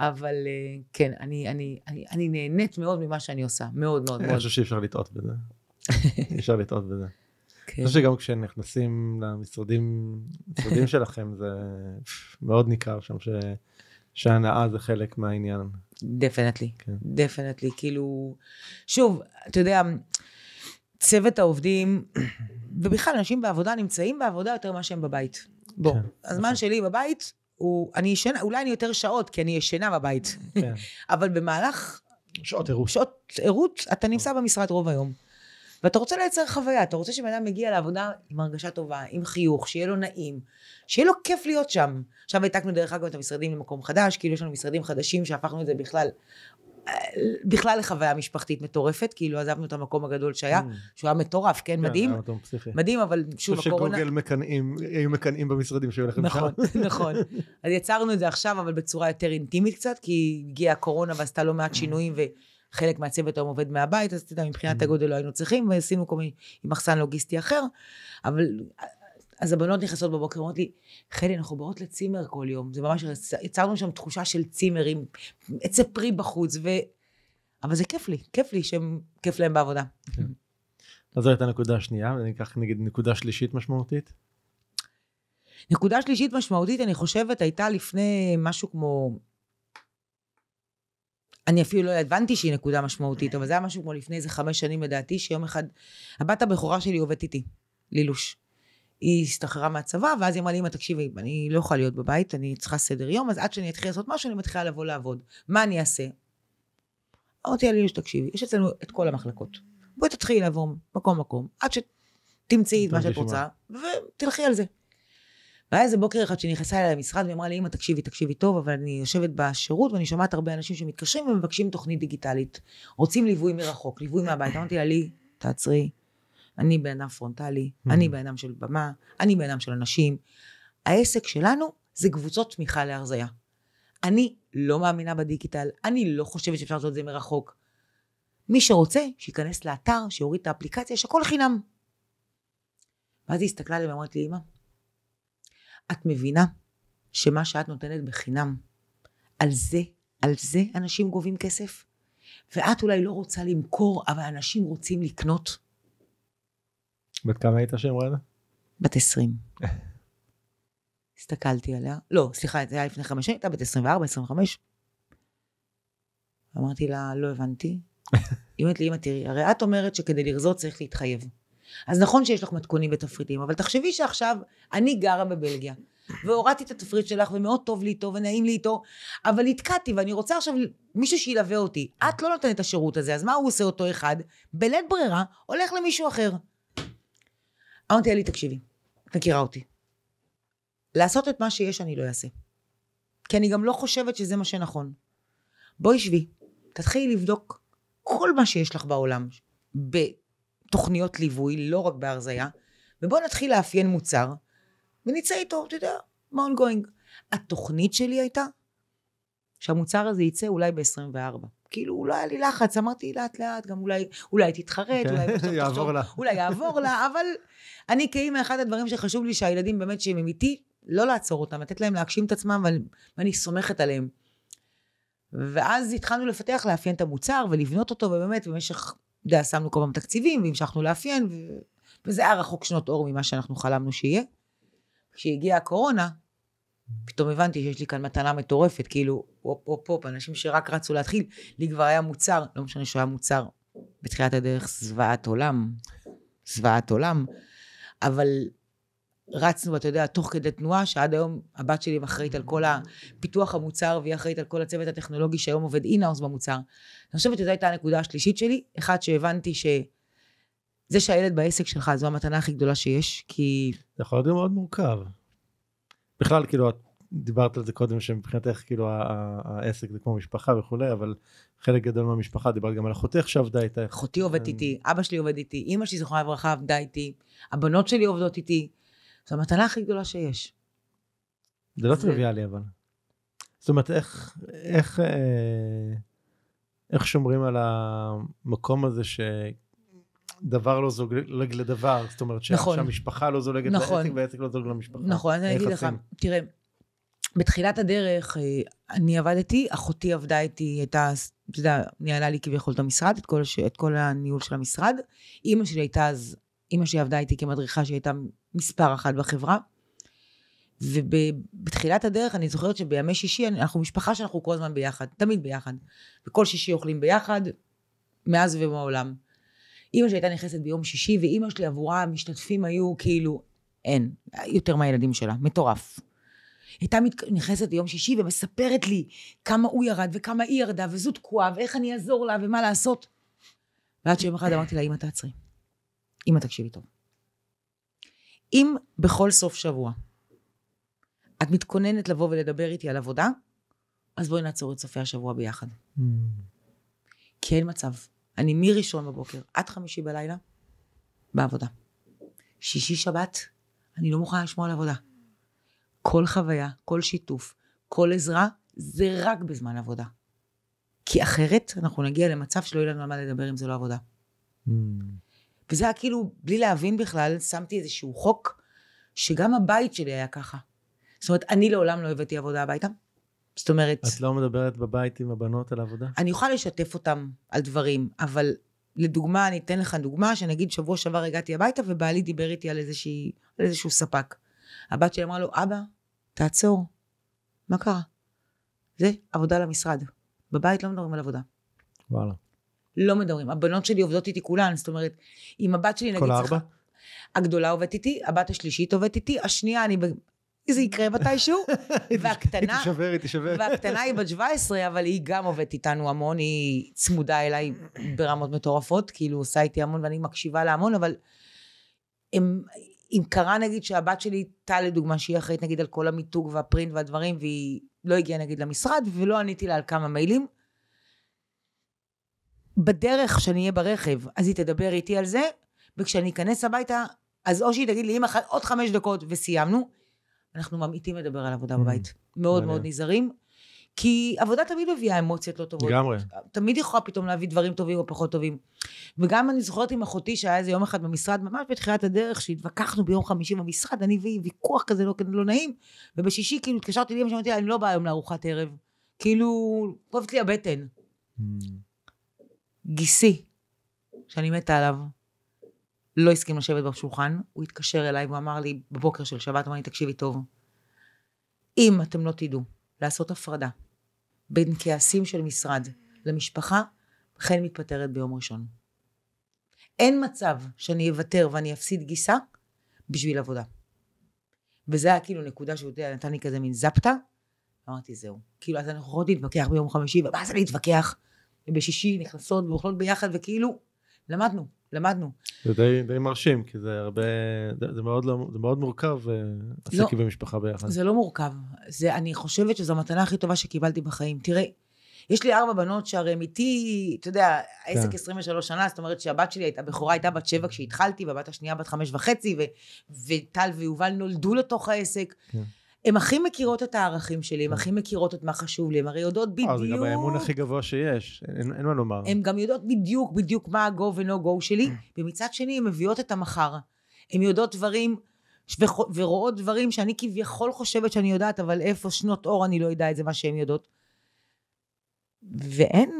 אבל אה, כן, אני, אני, אני, אני נהנית מאוד ממה שאני עושה, מאוד מאוד מאוד. אני חושב שאי אפשר לטעות בזה. אי אפשר לטעות בזה. <laughs> כן. אני חושב שגם כשנכנסים למשרדים למשרדים שלכם, זה מאוד ניכר שם ש... שהנאה זה חלק מהעניין. דפנטלי, כן. דפנטלי, כאילו, שוב, אתה יודע, צוות העובדים, ובכלל אנשים בעבודה נמצאים בעבודה יותר ממה שהם בבית. בוא, כן, הזמן נכון. שלי בבית הוא, אני ישנה, אולי אני יותר שעות, כי אני ישנה בבית. כן. <laughs> אבל במהלך... שעות עירות. שעות עירות, אתה נמצא במשרד רוב היום. ואתה רוצה לייצר חוויה, אתה רוצה שבן אדם מגיע לעבודה עם הרגשה טובה, עם חיוך, שיהיה לו נעים, שיהיה לו כיף להיות שם. עכשיו העתקנו דרך אגב את המשרדים למקום חדש, כאילו יש לנו משרדים חדשים שהפכנו את זה בכלל בכלל לחוויה משפחתית מטורפת, כאילו עזבנו את המקום הגדול שהיה, mm. שהוא היה מטורף, כן, כן, מדהים. היה מקום פסיכי. מדהים, אבל שוב, הקורונה... אני חושב שגוגל מקנאים, היו מקנאים במשרדים שהיו לכם נכון, שם. נכון, <laughs> נכון. אז יצרנו את זה עכשיו, אבל בצורה יותר אינטימית קצת, כי הגיעה הקורונה ועשתה לא מעט שינויים, mm. וחלק מהצוות היום עובד מהבית, אז אתה יודע, מבחינת mm. הגודל לא היינו צריכים, ועשינו כל מיני, מחסן לוגיסטי אחר, אבל אז הבנות נכנסות בבוקר, אומרות לי, חלי, אנחנו באות לצימר כל יום. זה ממש, יצרנו שם תחושה של צימר עם עצי פרי בחוץ, ו... אבל זה כיף לי, כיף לי שהם, כיף להם בעבודה. כן. אז זו הייתה נקודה שנייה, ואני אקח נגיד נקודה שלישית משמעותית. נקודה שלישית משמעותית, אני חושבת, הייתה לפני משהו כמו... אני אפילו לא הבנתי שהיא נקודה משמעותית, אבל זה היה משהו כמו לפני איזה חמש שנים לדעתי, שיום אחד הבת הבכורה שלי עובדת איתי, לילוש. היא השתחררה מהצבא, ואז היא אמרה לי, אמא, תקשיבי, אני לא יכולה להיות בבית, אני צריכה סדר יום, אז עד שאני אתחיל לעשות משהו, אני מתחילה לבוא לעבוד. מה אני אעשה? אמרתי לי, תקשיבי, יש אצלנו את כל המחלקות. בואי תתחילי לעבור מקום-מקום, עד שתמצאי את מה שאת רוצה, ותלכי על זה. והיה איזה בוקר אחד שנכנסה אליי למשרד והיא אמרה לי, אמא, תקשיבי, תקשיבי טוב, אבל אני יושבת בשירות ואני שומעת הרבה אנשים שמתקשרים ומבקשים תוכנית דיגיטלית. רוצים ליווי מרחוק, ליווי מהבית. אמרתי לה, לי, תעצרי, אני בן אדם פרונטלי, mm-hmm. אני בן אדם של במה, אני בן אדם של אנשים. העסק שלנו זה קבוצות תמיכה להרזייה. אני לא מאמינה בדיגיטל, אני לא חושבת שאפשר לעשות את זה מרחוק. מי שרוצה, שייכנס לאתר, שיוריד את האפליקציה, שהכל חינם. ואז היא הסתכלה עליי ואמרת לי, אמא, את מבינה שמה שאת נותנת בחינם, על זה, על זה אנשים גובים כסף? ואת אולי לא רוצה למכור, אבל אנשים רוצים לקנות? בת כמה היית שם שמרנה? בת 20. <laughs> הסתכלתי עליה, לא, סליחה, זה היה לפני חמש שנים, הייתה בת 24, 25. אמרתי לה, לא הבנתי. <laughs> היא אומרת לי, אמא, תראי, הרי את אומרת שכדי לרזות צריך להתחייב. אז נכון שיש לך מתכונים ותפריטים, אבל תחשבי שעכשיו אני גרה בבלגיה, והורדתי את התפריט שלך, ומאוד טוב לי איתו, ונעים לי איתו, אבל נתקעתי, ואני רוצה עכשיו מישהו שילווה אותי. את לא נותנת את השירות הזה, אז מה הוא עושה אותו אחד? בלית ברירה, הולך למישהו אחר. אמרתי לי, תקשיבי, את מכירה אותי. לעשות את מה שיש אני לא אעשה. כי אני גם לא חושבת שזה מה שנכון. בואי שבי, תתחילי לבדוק כל מה שיש לך בעולם בתוכניות ליווי, לא רק בהרזייה, ובואי נתחיל לאפיין מוצר, ונצא איתו, אתה יודע, מה ongoing. התוכנית שלי הייתה שהמוצר הזה יצא אולי ב-24. כאילו לא היה לי לחץ, אמרתי לאט לאט, גם אולי, אולי תתחרט, אולי בסוף <laughs> יעבור לה. אולי יעבור לה, <laughs> אבל אני כאימא, אחד הדברים שחשוב לי שהילדים באמת, שהם אמיתי, לא לעצור אותם, לתת להם להגשים את עצמם, ואני סומכת עליהם. ואז התחלנו לפתח, לאפיין את המוצר ולבנות אותו, ובאמת במשך, אתה יודע, שמנו כל פעם תקציבים, והמשכנו לאפיין, ו... וזה היה רחוק שנות אור ממה שאנחנו חלמנו שיהיה. כשהגיעה הקורונה, פתאום הבנתי שיש לי כאן מתנה מטורפת, כאילו, הופ הופ הופ, אנשים שרק רצו להתחיל, לי כבר היה מוצר, לא משנה שהוא היה מוצר בתחילת הדרך זוועת עולם, זוועת עולם, אבל רצנו, אתה יודע, תוך כדי תנועה, שעד היום הבת שלי אחראית על כל הפיתוח המוצר, והיא אחראית על כל הצוות הטכנולוגי שהיום עובד אינאוס במוצר. אני חושבת שזו הייתה הנקודה השלישית שלי, אחת שהבנתי ש... זה שהילד בעסק שלך זו המתנה הכי גדולה שיש, כי... זה יכול להיות גם מאוד מורכב. בכלל כאילו את דיברת על זה קודם שמבחינתך כאילו העסק זה כמו משפחה וכולי אבל חלק גדול מהמשפחה דיברת גם על אחותך שעבדה איתה. אחותי עובדת כן. איתי אבא שלי עובד איתי אימא שלי זכרונה לברכה עבדה איתי הבנות שלי עובדות איתי. זו המטלה הכי גדולה שיש. זה לא טריוויאלי אבל. זאת אומרת איך איך אה, איך שומרים על המקום הזה ש... דבר לא זולג לדבר, זאת אומרת נכון. שהמשפחה לא זולגת נכון. לעסק והעסק לא זולג למשפחה. נכון, אני אגיד לך, תראה, בתחילת הדרך אה, אני עבדתי, אחותי עבדה איתי, הייתה, אתה יודע, ניהלה לי כביכול את המשרד, את כל, את כל הניהול של המשרד. אימא שלי הייתה אז, אימא שלי עבדה איתי כמדריכה שהייתה מספר אחת בחברה. ובתחילת הדרך אני זוכרת שבימי שישי אנחנו משפחה שאנחנו כל הזמן ביחד, תמיד ביחד. וכל שישי אוכלים ביחד, מאז ומעולם. אימא שלי הייתה נכנסת ביום שישי, ואימא שלי עבורה, המשתתפים היו כאילו, אין, יותר מהילדים שלה, מטורף. הייתה נכנסת ביום שישי ומספרת לי כמה הוא ירד וכמה היא ירדה, וזו תקועה, ואיך אני אעזור לה, ומה לעשות. ועד שיום אחד אמרתי לה, אמא תעצרי. אמא תקשיבי טוב. אם בכל סוף שבוע את מתכוננת לבוא ולדבר איתי על עבודה, אז בואי נעצור את סופי השבוע ביחד. Mm. כי אין מצב. אני מראשון בבוקר עד חמישי בלילה בעבודה. שישי שבת, אני לא מוכנה לשמוע על עבודה. כל חוויה, כל שיתוף, כל עזרה, זה רק בזמן עבודה. כי אחרת אנחנו נגיע למצב שלא יהיה לנו על מה לדבר אם זה לא עבודה. Mm. וזה היה כאילו, בלי להבין בכלל, שמתי איזשהו חוק, שגם הבית שלי היה ככה. זאת אומרת, אני לעולם לא הבאתי עבודה הביתה. זאת אומרת... את לא מדברת בבית עם הבנות על העבודה? אני יכולה לשתף אותם על דברים, אבל לדוגמה, אני אתן לך דוגמה, שנגיד שבוע שעבר הגעתי הביתה ובעלי דיבר איתי על, איזושהי, על איזשהו ספק. הבת שלי אמרה לו, אבא, תעצור, מה קרה? זה עבודה למשרד. בבית לא מדברים על עבודה. וואלה. לא מדברים. הבנות שלי עובדות איתי כולן, זאת אומרת, אם הבת שלי נגיד... כל ארבע? הגדולה עובדת איתי, הבת השלישית עובדת איתי, השנייה אני זה יקרה מתישהו. <laughs> והקטנה, היא תישבר, היא תישבר. והקטנה היא בת 17, אבל היא גם עובדת איתנו המון, היא צמודה אליי ברמות מטורפות, כאילו עושה איתי המון ואני מקשיבה לה המון, אבל הם, אם קרה נגיד שהבת שלי, טל לדוגמה, שהיא אחראית נגיד על כל המיתוג והפרינט והדברים, והיא לא הגיעה נגיד למשרד, ולא עניתי לה על כמה מיילים, בדרך שאני אהיה ברכב, אז היא תדבר איתי על זה, וכשאני אכנס הביתה, אז או שהיא תגיד לי, אמא, עוד חמש דקות וסיימנו, אנחנו ממעיטים לדבר על עבודה mm, בבית. מאוד מאוד נזהרים. כי עבודה תמיד מביאה אמוציות לא טובות. לגמרי. תמיד יכולה פתאום להביא דברים טובים או פחות טובים. וגם אני זוכרת עם אחותי שהיה איזה יום אחד במשרד, ממש בתחילת הדרך, שהתווכחנו ביום חמישי במשרד, אני והיא, ויכוח כזה לא, לא נעים, ובשישי כאילו התקשרתי לאמא שאמרתי לה, אני לא באה היום לארוחת ערב. כאילו, כואבת לי הבטן. Mm. גיסי, שאני מתה עליו, לא הסכים לשבת בשולחן, הוא התקשר אליי והוא אמר לי בבוקר של שבת, אמר לי, תקשיבי טוב, אם אתם לא תדעו לעשות הפרדה בין כעסים של משרד למשפחה, חן מתפטרת ביום ראשון. אין מצב שאני אוותר ואני אפסיד גיסה בשביל עבודה. וזה היה כאילו נקודה שהוא יודע, נתן לי כזה מין זפטה, אמרתי זהו. כאילו אז אנחנו יכולות להתווכח ביום חמישי, ומה זה להתווכח? ובשישי נכנסות ואוכלות ביחד, וכאילו, למדנו. למדנו. זה די, די מרשים, כי זה הרבה, זה מאוד, לא, זה מאוד מורכב, אה, לא. עסקים לא, ומשפחה ביחד. זה לא מורכב. זה, אני חושבת שזו המתנה הכי טובה שקיבלתי בחיים. תראה, יש לי ארבע בנות שהרי הם איתי, אתה יודע, העסק כן. 23 שנה, זאת אומרת שהבת שלי הייתה, הבכורה הייתה בת שבע כשהתחלתי, והבת השנייה בת חמש וחצי, וטל ויובל נולדו לתוך העסק. כן. הן הכי מכירות את הערכים שלי, הן כן. הכי מכירות את מה חשוב לי, הן הרי יודעות בדיוק... אה, זה גם האמון הכי גבוה שיש, אין, אין מה לומר. הן גם יודעות בדיוק, בדיוק מה ה-go ו-no go שלי, <clears throat> ומצד שני הן מביאות את המחר. הן יודעות דברים ורואות דברים שאני כביכול חושבת שאני יודעת, אבל איפה שנות אור אני לא יודע את זה, מה שהן יודעות. ואין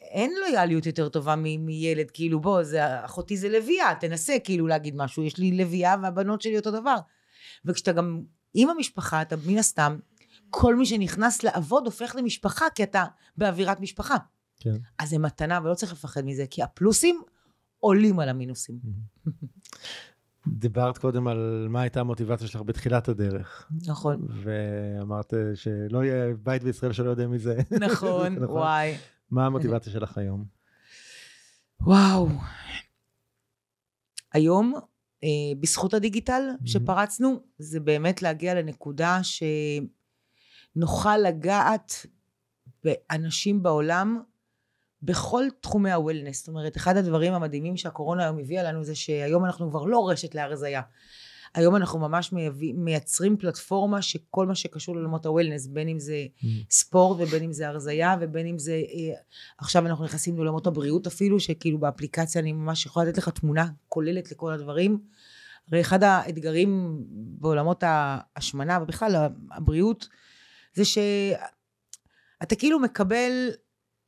אין לויאליות יותר טובה מ, מילד, כאילו בוא, זה, אחותי זה לביאה, תנסה כאילו להגיד משהו, יש לי לביאה והבנות שלי אותו דבר. וכשאתה גם עם המשפחה אתה מן הסתם, כל מי שנכנס לעבוד הופך למשפחה, כי אתה באווירת משפחה. כן. אז זה מתנה, ולא צריך לפחד מזה, כי הפלוסים עולים על המינוסים. <laughs> דיברת קודם על מה הייתה המוטיבציה שלך בתחילת הדרך. נכון. ואמרת שלא יהיה בית בישראל שלא יודע מי זה. <laughs> נכון, נכון. וואי. מה המוטיבציה שלך היום? וואו. היום אה, בזכות הדיגיטל mm-hmm. שפרצנו, זה באמת להגיע לנקודה שנוכל לגעת באנשים בעולם בכל תחומי הוולנס. זאת אומרת, אחד הדברים המדהימים שהקורונה היום הביאה לנו זה שהיום אנחנו כבר לא רשת להרזייה. היום אנחנו ממש מייצרים פלטפורמה שכל מה שקשור לעולמות הוולנס, בין אם זה mm. ספורט ובין אם זה הרזייה ובין אם זה... אה, עכשיו אנחנו נכנסים לעולמות הבריאות אפילו, שכאילו באפליקציה אני ממש יכולה לתת לך תמונה כוללת לכל הדברים. הרי אחד האתגרים בעולמות ההשמנה ובכלל הבריאות, זה שאתה כאילו מקבל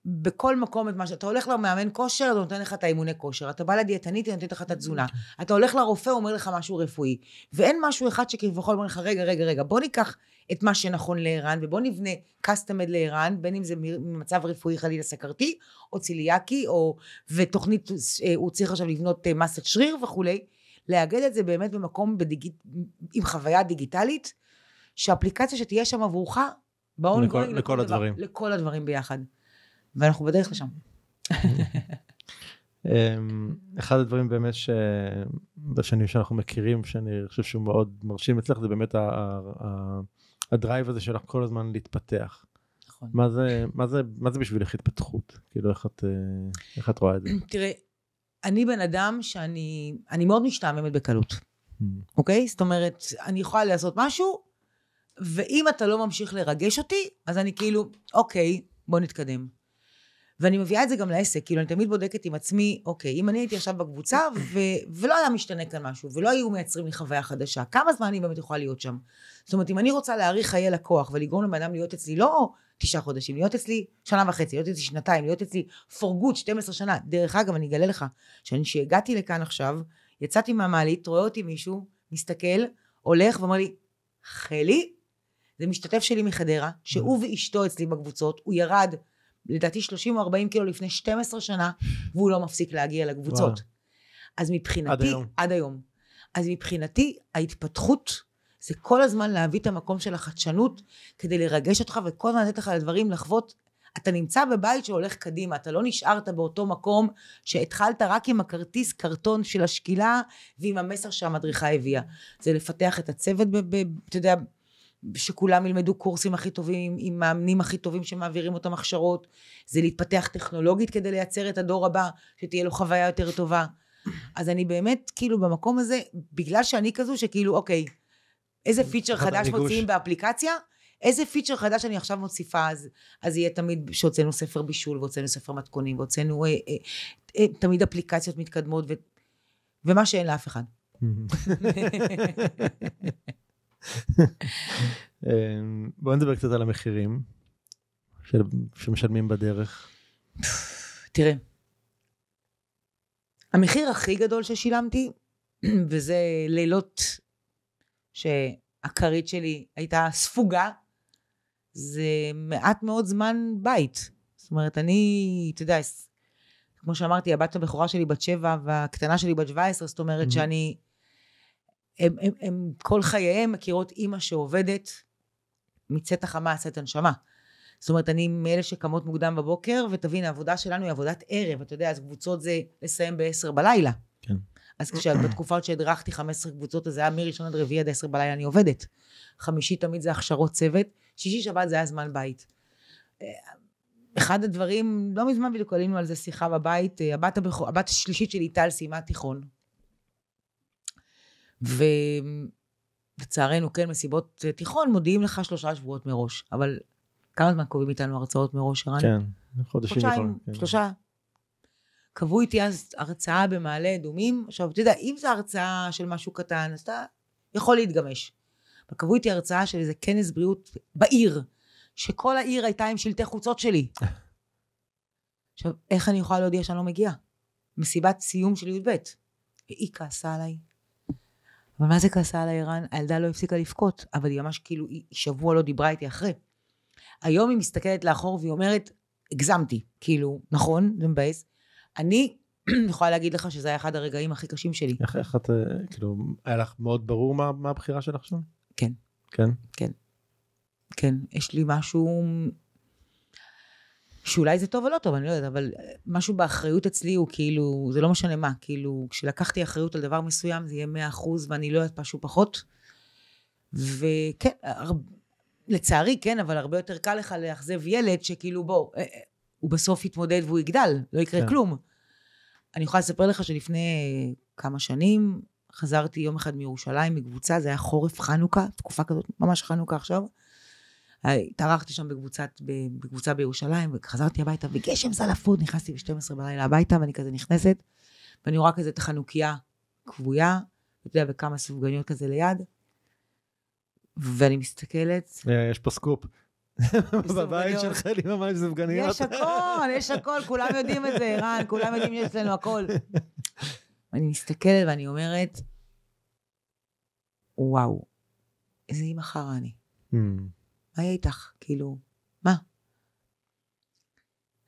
בכל מקום את מה שאתה הולך למאמן כושר, הוא נותן לך את האימוני כושר. אתה בא לדיאטנית, היא נותנת לך את התזונה. אתה הולך לרופא, הוא אומר לך משהו רפואי. ואין משהו אחד שכביכול אומר לך, רגע, רגע, רגע, בוא ניקח את מה שנכון לערן, ובוא נבנה custom לערן, בין אם זה ממצב רפואי חלילה סכרתי, או ציליאקי, או... ותוכנית, אה, הוא צריך עכשיו לבנות אה, מסת שריר וכולי. לאגד את זה באמת במקום בדיג... עם חוויה דיגיטלית, שאפליקציה שתהיה שם עבורך, ב לכל, לכל הדברים. דבר, לכל הדברים ביחד. ואנחנו בדרך לשם. אמ, אחד הדברים באמת ש... בשנים שאנחנו מכירים, שאני חושב שהוא מאוד מרשים אצלך, זה באמת הדרייב הזה שלך כל הזמן להתפתח. נכון. מה זה, מה זה, מה זה בשבילך התפתחות? כאילו, איך את, אה, איך את רואה את זה? <clears throat> תראה, אני בן אדם שאני אני מאוד משתעממת בקלות, mm. אוקיי? זאת אומרת, אני יכולה לעשות משהו, ואם אתה לא ממשיך לרגש אותי, אז אני כאילו, אוקיי, בוא נתקדם. ואני מביאה את זה גם לעסק, כאילו אני תמיד בודקת עם עצמי, אוקיי, אם אני הייתי עכשיו בקבוצה ו- ולא היה משתנה כאן משהו, ולא היו מייצרים לי חוויה חדשה, כמה זמן אני באמת יכולה להיות שם? זאת אומרת, אם אני רוצה להאריך חיי לקוח ולגרום לבן אדם להיות אצלי לא תשעה חודשים, להיות אצלי שנה וחצי, להיות אצלי שנתיים, להיות אצלי for good 12 שנה. דרך אגב, אני אגלה לך, כשהגעתי לכאן עכשיו, יצאתי מהמעלית, רואה אותי מישהו, מסתכל, הולך ואומר לי, חלי, זה משתתף שלי מחדרה, שהוא mm-hmm. ואשתו אצלי בקבוצות, הוא ירד לדעתי 30 או 40 קילו לפני 12 שנה, והוא לא מפסיק להגיע לקבוצות. וואו. אז מבחינתי, עד היום. עד היום. אז מבחינתי, ההתפתחות זה כל הזמן להביא את המקום של החדשנות כדי לרגש אותך וכל הזמן לתת לך לדברים לחוות. אתה נמצא בבית שהולך קדימה, אתה לא נשארת באותו מקום שהתחלת רק עם הכרטיס קרטון של השקילה ועם המסר שהמדריכה הביאה. זה לפתח את הצוות, אתה יודע, שכולם ילמדו קורסים הכי טובים, עם מאמנים הכי טובים שמעבירים אותם הכשרות, זה להתפתח טכנולוגית כדי לייצר את הדור הבא, שתהיה לו חוויה יותר טובה. אז אני באמת, כאילו, במקום הזה, בגלל שאני כזו שכאילו, אוקיי, איזה פיצ'ר חדש מוציאים באפליקציה, איזה פיצ'ר חדש אני עכשיו מוסיפה, אז, אז יהיה תמיד שהוצאנו ספר בישול, והוצאנו ספר מתכונים, והוצאנו אה, אה, אה, תמיד אפליקציות מתקדמות, ו, ומה שאין לאף אחד. <laughs> אמ, בואו נדבר קצת על המחירים של, שמשלמים בדרך. תראה, המחיר הכי גדול ששילמתי, <clears throat> וזה לילות שהכרית שלי הייתה ספוגה, זה מעט מאוד זמן בית. זאת אומרת, אני, אתה יודע, כמו שאמרתי, הבת הבכורה שלי בת שבע והקטנה שלי בת שבע עשרה, זאת אומרת mm-hmm. שאני הם, הם, הם כל חייהם מכירות אימא שעובדת מצאת החמה עד צאת הנשמה. זאת אומרת, אני מאלה שקמות מוקדם בבוקר, ותבין, העבודה שלנו היא עבודת ערב, אתה יודע, אז קבוצות זה לסיים בעשר בלילה. כן. אז כשבתקופה שהדרכתי 15 קבוצות, אז זה היה מראשון עד רביעי עד עשר בלילה אני עובדת. חמישי תמיד זה הכשרות צוות, שישי שבת זה היה זמן בית. אה, אחד הדברים, לא מזמן בדיוק עלינו על זה שיחה בבית, אה, הבת, הבת השלישית שלי, טל, סיימה תיכון, ולצערנו, כן, מסיבות תיכון, מודיעים לך שלושה שבועות מראש. אבל כמה זמן קובעים איתנו הרצאות מראש, ערן? כן, חודשים. חודשיים, כן. שלושה. קבעו איתי אז הרצאה במעלה אדומים. עכשיו, אתה יודע, אם זו הרצאה של משהו קטן, אז אתה יכול להתגמש. קבעו איתי הרצאה של איזה כנס בריאות בעיר, שכל העיר הייתה עם שלטי חוצות שלי. <laughs> עכשיו, איך אני יכולה להודיע שאני לא מגיעה? מסיבת סיום של י"ב. והיא כעסה עליי, אבל מה זה כעסה על האיראן? הילדה לא הפסיקה לבכות, אבל היא ממש כאילו, היא שבוע לא דיברה איתי אחרי. היום היא מסתכלת לאחור והיא אומרת, הגזמתי, כאילו, נכון, זה מבאס. אני <clears throat> יכולה להגיד לך שזה היה אחד הרגעים הכי קשים שלי. איך, איך את, אה, כאילו, היה לך מאוד ברור מה, מה הבחירה שלך שם? כן. כן? כן. כן, יש לי משהו שאולי זה טוב או לא טוב, אני לא יודעת, אבל אה, משהו באחריות אצלי הוא כאילו, זה לא משנה מה, כאילו, כשלקחתי אחריות על דבר מסוים זה יהיה מאה אחוז ואני לא יודעת משהו פחות. וכן, הר... לצערי, כן, אבל הרבה יותר קל לך לאכזב ילד שכאילו, בוא, אה, אה, הוא בסוף יתמודד והוא יגדל, לא יקרה כן. כלום. אני יכולה לספר לך שלפני כמה שנים חזרתי יום אחד מירושלים, מקבוצה, זה היה חורף חנוכה, תקופה כזאת, ממש חנוכה עכשיו. התארחתי שם בקבוצת, בקבוצה בירושלים, וחזרתי הביתה, וגשם זלפות, נכנסתי ב-12 בלילה הביתה, ואני כזה נכנסת, ואני רואה כזה את החנוכיה כבויה, אתה יודע, וכמה סופגניות כזה ליד, ואני מסתכלת... אה, יש פה סקופ. <laughs> בבית של חלי ממש סופגניות. יש הכל, יש הכל, כולם יודעים את זה, ערן, כולם יודעים שיש לנו הכל. אני מסתכלת ואני אומרת, וואו, איזה אימא חרא אני. Mm. מה יהיה איתך? כאילו, מה?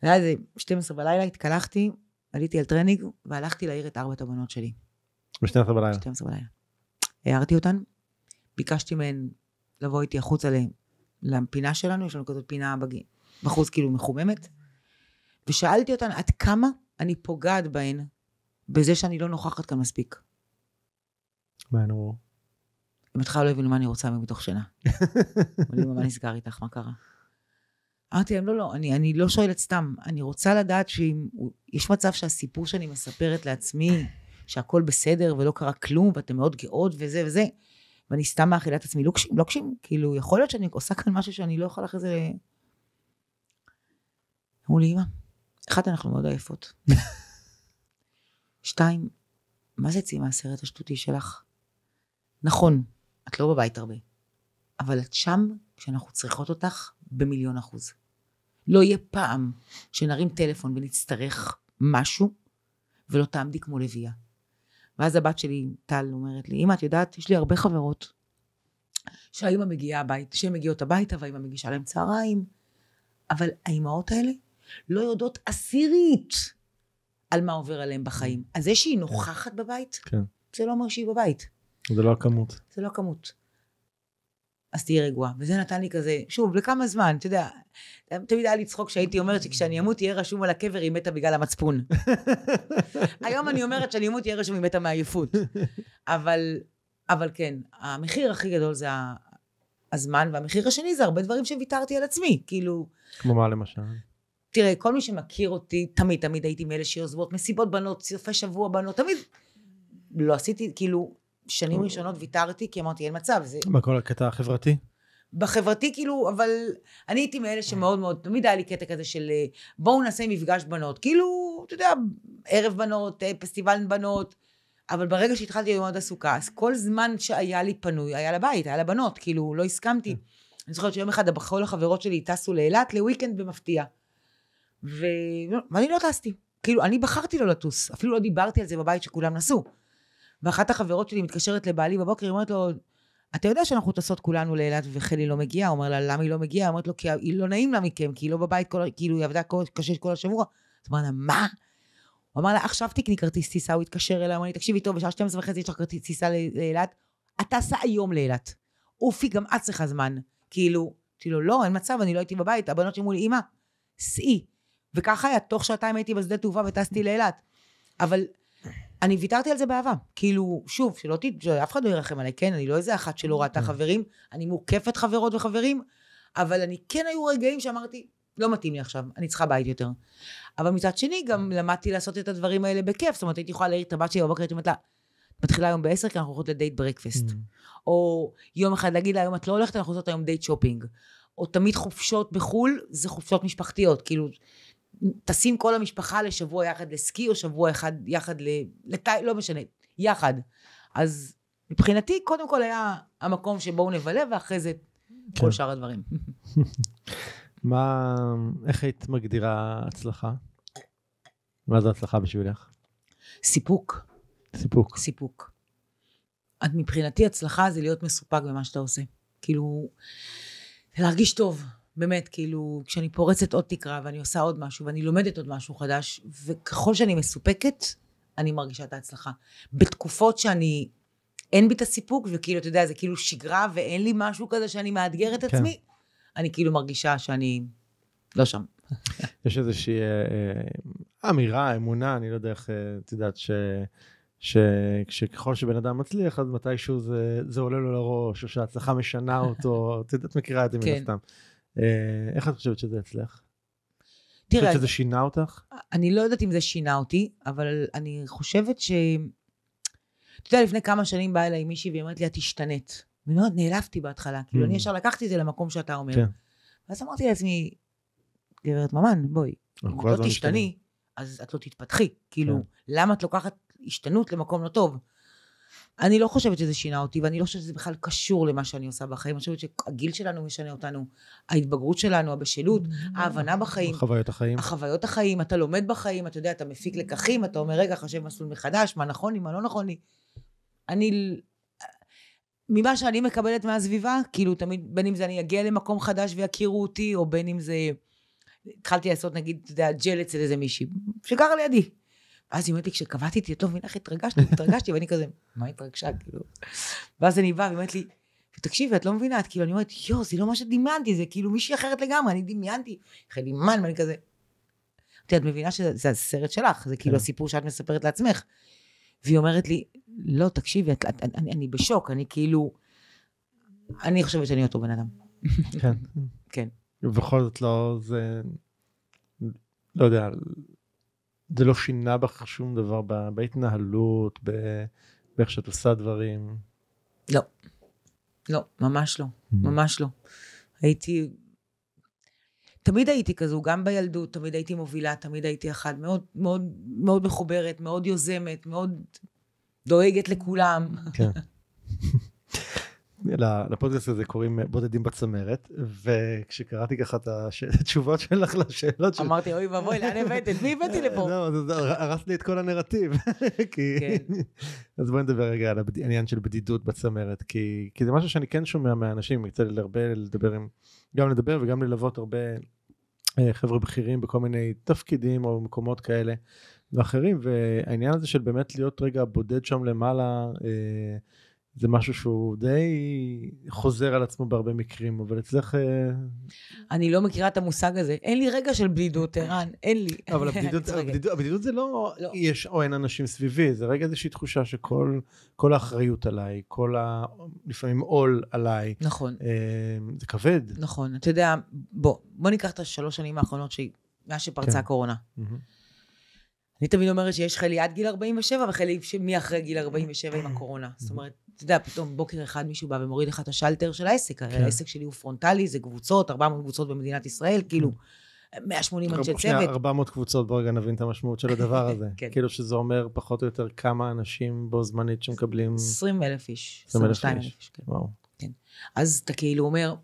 היה איזה 12 בלילה, התקלחתי, עליתי על טרנינג, והלכתי להעיר את ארבעת הבנות שלי. ב-12 בלילה. 12 בלילה. הערתי אותן, ביקשתי מהן לבוא איתי החוצה לפינה שלנו, יש לנו כזאת פינה בג... בחוץ כאילו מחוממת, ושאלתי אותן עד כמה אני פוגעת בהן בזה שאני לא נוכחת כאן מספיק. מה הן אמרו? בהתחלה לא הבינו מה אני רוצה מתוך שינה. <laughs> אמרו מה נסגר איתך, מה קרה? אמרתי להם, לא, לא, אני, אני לא שואלת סתם, אני רוצה לדעת שאם יש מצב שהסיפור שאני מספרת לעצמי, שהכל בסדר ולא קרה כלום, ואתם מאוד גאות וזה וזה, ואני סתם מאכילה את עצמי לוקשים, לא לוקשים, לא כאילו, יכול להיות שאני עושה כאן משהו שאני לא יכולה אחרי זה... אמרו לי, אמא, אחת, אנחנו מאוד עייפות. <laughs> שתיים, מה זה יצא מהסרט השטותי שלך? נכון, את לא בבית הרבה, אבל את שם כשאנחנו צריכות אותך במיליון אחוז. לא יהיה פעם שנרים טלפון ונצטרך משהו, ולא תעמדי כמו לביאה. ואז הבת שלי, טל, אומרת לי, אמא, את יודעת, יש לי הרבה חברות שהאימא מגיעה הבית, שהן מגיעות הביתה והאימא מגישה להם צהריים, אבל האימהות האלה לא יודעות עשירית על מה עובר עליהן בחיים. אז זה שהיא נוכחת בבית, כן. זה לא אומר שהיא בבית. זה לא הכמות. זה לא הכמות. אז תהיי רגועה. וזה נתן לי כזה, שוב, לכמה זמן, אתה יודע, תמיד היה לי צחוק שהייתי אומרת שכשאני אמות יהיה רשום על הקבר היא מתה בגלל המצפון. <laughs> היום אני אומרת שאני אמות יהיה רשום היא מתה מעייפות. אבל, אבל כן, המחיר הכי גדול זה הזמן, והמחיר השני זה הרבה דברים שוויתרתי על עצמי, כאילו... כמו מה למשל? תראה, כל מי שמכיר אותי, תמיד תמיד הייתי מאלה שיוזמות מסיבות בנות, סופי שבוע בנות, תמיד לא עשיתי, כאילו, שנים אוקיי. ראשונות ויתרתי, כי אמרתי, אין מצב. זה... בכל הקטע החברתי? בחברתי כאילו, אבל אני הייתי מאלה שמאוד מאוד, תמיד היה לי קטע כזה של אה, בואו נעשה מפגש בנות. כאילו, אתה יודע, ערב בנות, אה, פסטיבל בנות. אבל ברגע שהתחלתי ללמוד עסוקה, אז כל זמן שהיה לי פנוי, היה לבית, היה לבנות, כאילו, לא הסכמתי. כן. אני זוכרת שיום אחד כל החברות שלי טסו לאילת לוויקנד במפתיע. לא, ואני לא טסתי. כאילו, אני בחרתי לא לטוס. אפילו לא דיברתי על זה בבית שכולם נסעו. ואחת החברות שלי מתקשרת לבעלי בבוקר, היא אומרת לו, אתה יודע שאנחנו טסות כולנו לאילת וחלי לא מגיעה? הוא אומר לה, למה היא לא מגיעה? היא אומרת לו, כי היא לא נעים לה מכם, כי היא לא בבית, כל, כאילו היא עבדה קשה כל השבוע. אז אמרה לה, מה? הוא אמר לה, עכשיו תקני כרטיס טיסה, הוא התקשר אליי, אמר לי, תקשיבי טוב, בשעה 12 וחצי יש לך כרטיס טיסה לאילת, את טסה היום לאילת. אופי, גם את צריכה זמן. כאילו, כאילו, לא, אין מצב, אני לא הייתי בבית, הבנות שאומרו לי, אמא, סעי. וככה היה, תוך שעתיים הייתי בשדה תעופה וטסתי לאילת. אבל אני ויתרתי על זה באהבה. כאילו, שוב, שלא ת... אף אחד לא ירחם עליי, כן? אני לא איזה אחת שלא mm-hmm. ראתה חברים, אני מוקפת חברות וחברים, אבל אני כן היו רגעים שאמרתי, לא מתאים לי עכשיו, אני צריכה בית יותר. אבל מצד שני, גם mm-hmm. למדתי לעשות את הדברים האלה בכיף. זאת אומרת, הייתי יכולה להעיר את הבת שלי בבוקר, הייתי אומרת לה, את מתחילה היום בעשר, כי אנחנו הולכות לדייט ברקפסט. Mm-hmm. או יום אחד להגיד לה, היום את לא הולכת, אנחנו עושות היום דייט שופינג. או תמיד חופשות בחו"ל, זה חופשות משפחתיות. כאילו, טסים כל המשפחה לשבוע יחד לסקי, או שבוע אחד יחד לטי... לא משנה, יחד. אז מבחינתי, קודם כל היה המקום שבו נבלה, ואחרי זה כן. כל שאר הדברים. <laughs> מה, איך היית מגדירה הצלחה? מה זה הצלחה בשבילך? סיפוק. סיפוק. סיפוק. את מבחינתי הצלחה זה להיות מסופק במה שאתה עושה. כאילו, להרגיש טוב, באמת, כאילו, כשאני פורצת עוד תקרה ואני עושה עוד משהו ואני לומדת עוד משהו חדש, וככל שאני מסופקת, אני מרגישה את ההצלחה. בתקופות שאני, אין בי את הסיפוק, וכאילו, אתה יודע, זה כאילו שגרה ואין לי משהו כזה שאני מאתגרת כן. עצמי, אני כאילו מרגישה שאני לא שם. <laughs> יש איזושהי אה, אה, אמירה, אמונה, אני לא יודע איך, אה, את אה, יודעת, ש... שככל שבן אדם מצליח, אז מתישהו זה, זה עולה לו לראש, או שההצלחה משנה אותו, את מכירה את זה מן כן. הסתם. כן. אה, איך את חושבת שזה אצלך? תראה, חושבת שזה שינה אותך? אני לא יודעת אם זה שינה אותי, אבל אני חושבת ש... אתה יודע, לפני כמה שנים באה אליי מישהי והיא אומרת לי, את השתנית. ומאוד נעלבתי בהתחלה, כאילו אני mm. ישר לקחתי את זה למקום שאתה אומר. כן. ואז אמרתי לעצמי, גברת ממן, בואי, אם את לא תשתני, אז את לא תתפתחי. כאילו, כן. למה את לוקחת השתנות למקום לא טוב? אני לא חושבת שזה שינה אותי, ואני לא חושבת שזה בכלל קשור למה שאני עושה בחיים. אני חושבת שהגיל שלנו משנה אותנו, ההתבגרות שלנו, הבשלות, mm-hmm. ההבנה בחיים. החוויות החיים. החוויות החיים, אתה לומד בחיים, אתה יודע, אתה מפיק לקחים, אתה אומר, רגע, חשב מסלול מחדש, מה נכון לי, מה לא נכון לי. אני... ממה שאני מקבלת מהסביבה, כאילו תמיד, בין אם זה אני אגיע למקום חדש ויכירו אותי, או בין אם זה... התחלתי לעשות נגיד, אתה יודע, ג'ל אצל איזה מישהי, שגרה לידי. ואז היא אומרת לי, כשקבעתי את יתום, לא מנח, התרגשתי, התרגשתי, ואני כזה, מה התרגשה, כאילו? ואז אני באה, והיא אומרת לי, תקשיבי, את לא מבינה, את כאילו, אני אומרת, יואו, זה לא מה שדמיינתי, זה כאילו מישהי אחרת לגמרי, אני דמיינתי, חלימן, ואני כזה... אמרתי, את מבינה שזה הסרט שלך, זה כאילו כן. הסיפור שאת מספרת לעצמך. והיא אומרת לי, לא, תקשיבי, את, את, אני, אני בשוק, אני כאילו... אני חושבת שאני אותו בן אדם. כן. כן. ובכל זאת לא, זה... לא יודע, זה לא שינה בך שום דבר בהתנהלות, באיך שאת עושה דברים? לא. לא, ממש לא. Mm-hmm. ממש לא. הייתי... תמיד הייתי כזו, גם בילדות, תמיד הייתי מובילה, תמיד הייתי אחת מאוד, מאוד, מאוד מחוברת, מאוד יוזמת, מאוד דואגת לכולם. כן. <laughs> לפודקאסט הזה קוראים אה, בודדים בצמרת, וכשקראתי ככה את התשובות שלך לשאלות שלך... אמרתי, אוי ואבוי, לאן הבאת? מי הבאתי לפה? <laughs> לא, הרסת לי את כל הנרטיב. <laughs> כן. <laughs> אז בואי נדבר רגע על העניין של בדידות בצמרת, כי זה משהו שאני כן שומע מהאנשים, יצא לי הרבה לדבר עם, גם לדבר וגם ללוות הרבה אה, חבר'ה בכירים בכל מיני תפקידים או מקומות כאלה. ואחרים והעניין הזה של באמת להיות רגע בודד שם למעלה אה, זה משהו שהוא די חוזר על עצמו בהרבה מקרים, אבל אצלך... אה, אני לא מכירה את המושג הזה. אין לי רגע של בדידות, ערן, אין לי. לא, אבל <laughs> הבדידות, הבדידות, הבדידות זה לא, לא יש או אין אנשים סביבי, זה רגע איזושהי תחושה שכל האחריות עליי, כל ה... לפעמים עול עליי. נכון. אה, זה כבד. נכון, אתה יודע, בוא, בוא ניקח את השלוש שנים האחרונות, ש... מאז שפרצה כן. הקורונה. Mm-hmm. אני תמיד אומרת שיש חלי עד גיל 47 וחיילים מאחרי גיל 47 עם הקורונה. זאת אומרת, אתה יודע, פתאום בוקר אחד מישהו בא ומוריד לך את השלטר של העסק, הרי כן. העסק שלי הוא פרונטלי, זה קבוצות, 400 קבוצות במדינת ישראל, כאילו, 180 אנשי אוקיי, צוות. 400 קבוצות, בואו רגע נבין את המשמעות של הדבר <laughs> הזה. כן. כאילו שזה אומר פחות או יותר כמה אנשים בו זמנית שמקבלים... 20 אלף איש. 22 אלף איש, כן. כן. אז אתה כאילו אומר,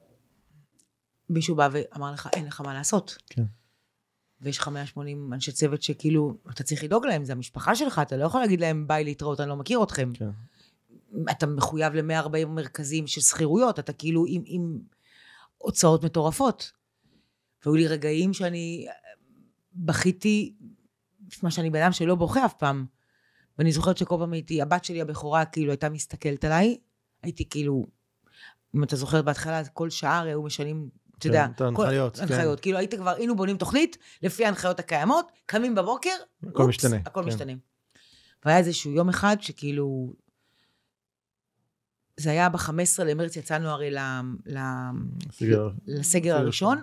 מישהו בא ואמר לך, אין לך מה לעשות. כן. ויש לך 180 אנשי צוות שכאילו, אתה צריך לדאוג להם, זה המשפחה שלך, אתה לא יכול להגיד להם ביי להתראות, אני לא מכיר אתכם. כן. אתה מחויב ל-140 מרכזים של שכירויות, אתה כאילו עם, עם הוצאות מטורפות. והיו לי רגעים שאני אה, בכיתי, מה שאני בן אדם שלא בוכה אף פעם. ואני זוכרת שכל פעם הייתי, הבת שלי הבכורה כאילו הייתה מסתכלת עליי, הייתי כאילו, אם אתה זוכרת בהתחלה, כל שעה הרי היו משנים אתה יודע. הנחיות, כן, ההנחיות. כן. הנחיות. כאילו, היית כבר, היינו בונים תוכנית לפי ההנחיות הקיימות, קמים בבוקר, הכל משתנה. הכל כן. משתנה. והיה איזשהו יום אחד שכאילו... זה היה ב-15 למרץ, יצאנו הרי לסגר הראשון.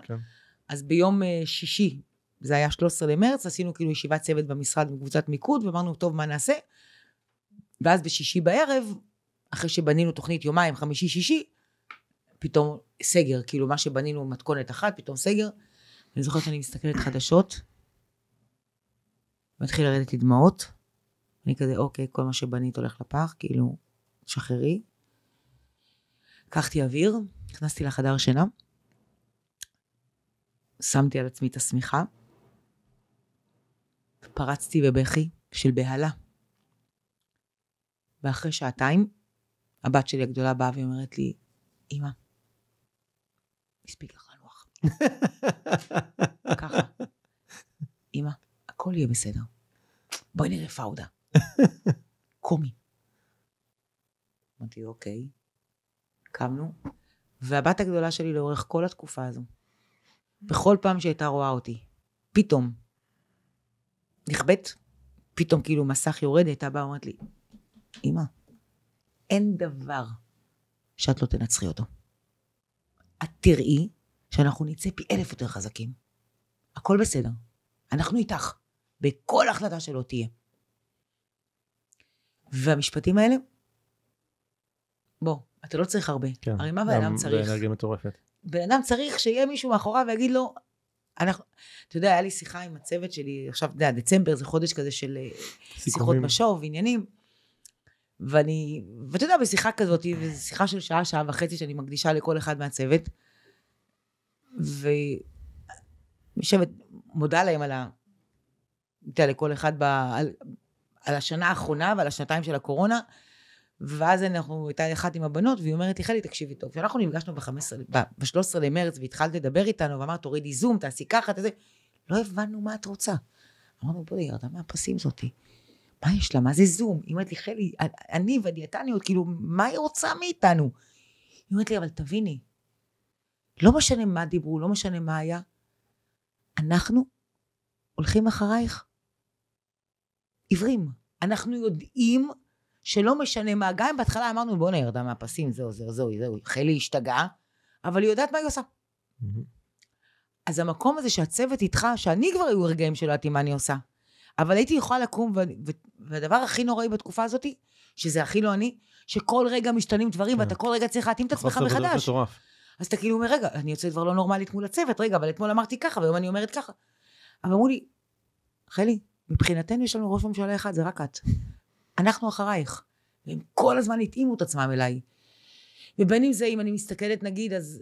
אז ביום אה, שישי, זה היה 13 למרץ, עשינו כאילו ישיבת צוות במשרד עם קבוצת מיקוד, ואמרנו, טוב, מה נעשה? ואז בשישי בערב, אחרי שבנינו תוכנית יומיים, חמישי-שישי, פתאום סגר, כאילו מה שבנינו מתכונת אחת, פתאום סגר. אני זוכרת שאני מסתכלת חדשות, מתחיל לרדת לי דמעות, אני כזה, אוקיי, כל מה שבנית הולך לפח, כאילו, שחררי. לקחתי אוויר, נכנסתי לחדר שינה, שמתי על עצמי את השמיכה, פרצתי בבכי של בהלה. ואחרי שעתיים, הבת שלי הגדולה באה ואומרת לי, אמא, הספיק לך לנוח. ככה. אמא, הכל יהיה בסדר. בואי נראה פאודה. קומי. אמרתי, אוקיי. קמנו, והבת הגדולה שלי לאורך כל התקופה הזו, בכל פעם שהייתה רואה אותי, פתאום, נכבדת, פתאום כאילו מסך יורד, הייתה באה, ואומרת לי, אמא, אין דבר שאת לא תנצחי אותו. את תראי שאנחנו נצא פי אלף יותר חזקים. הכל בסדר. אנחנו איתך, בכל החלטה שלא תהיה. והמשפטים האלה, בוא, אתה לא צריך הרבה. כן. הרי מה בן אדם צריך? זה אנרגיה מטורפת. בן אדם צריך שיהיה מישהו מאחוריו ויגיד לו, אנחנו, אתה יודע, היה לי שיחה עם הצוות שלי, עכשיו, אתה יודע, דצמבר זה חודש כזה של אה, סיכומים. שיחות משוב, עניינים. ואני, ואתה יודע, בשיחה כזאת, וזו שיחה של שעה, שעה וחצי שאני מקדישה לכל אחד מהצוות, ויושבת, מודה להם על ה... אתה לכל אחד ב... על... על השנה האחרונה ועל השנתיים של הקורונה, ואז אנחנו, הייתה אחת עם הבנות, והיא אומרת לי, חלי, תקשיבי טוב, כשאנחנו נפגשנו ב-13 למרץ והתחלת לדבר איתנו, ואמרת, תורידי זום, תעשי ככה, תעשי... לא הבנו מה את רוצה. אמרנו, בואי, ירדה מהפסים זאתי. מה יש לה? מה זה זום? היא אומרת לי, חלי, אני והדיאטניות, כאילו, מה היא רוצה מאיתנו? היא אומרת לי, אבל תביני, לא משנה מה דיברו, לא משנה מה היה, אנחנו הולכים אחרייך עיוורים. אנחנו יודעים שלא משנה מה, גם אם בהתחלה אמרנו, בואנה, נהרדה מהפסים, זהו, זהו, זהו, זהו, חלי השתגעה, אבל היא יודעת מה היא עושה. אז המקום הזה שהצוות איתך, שאני כבר היו רגעים שלא יודעת מה אני עושה, אבל הייתי יכולה לקום, והדבר הכי נוראי בתקופה הזאת, שזה הכי לא אני, שכל רגע משתנים דברים, כן. ואתה כל רגע צריך להתאים את עצמך מחדש. אז אתה כאילו אומר, רגע, אני יוצאת כבר לא נורמלית מול הצוות, רגע, אבל אתמול אמרתי ככה, והיום אני אומרת ככה. אבל אמרו לי, חלי, מבחינתנו יש לנו ראש ממשלה אחד, זה רק את. אנחנו אחרייך. והם כל הזמן התאימו את עצמם אליי. ובין אם זה, אם אני מסתכלת נגיד, אז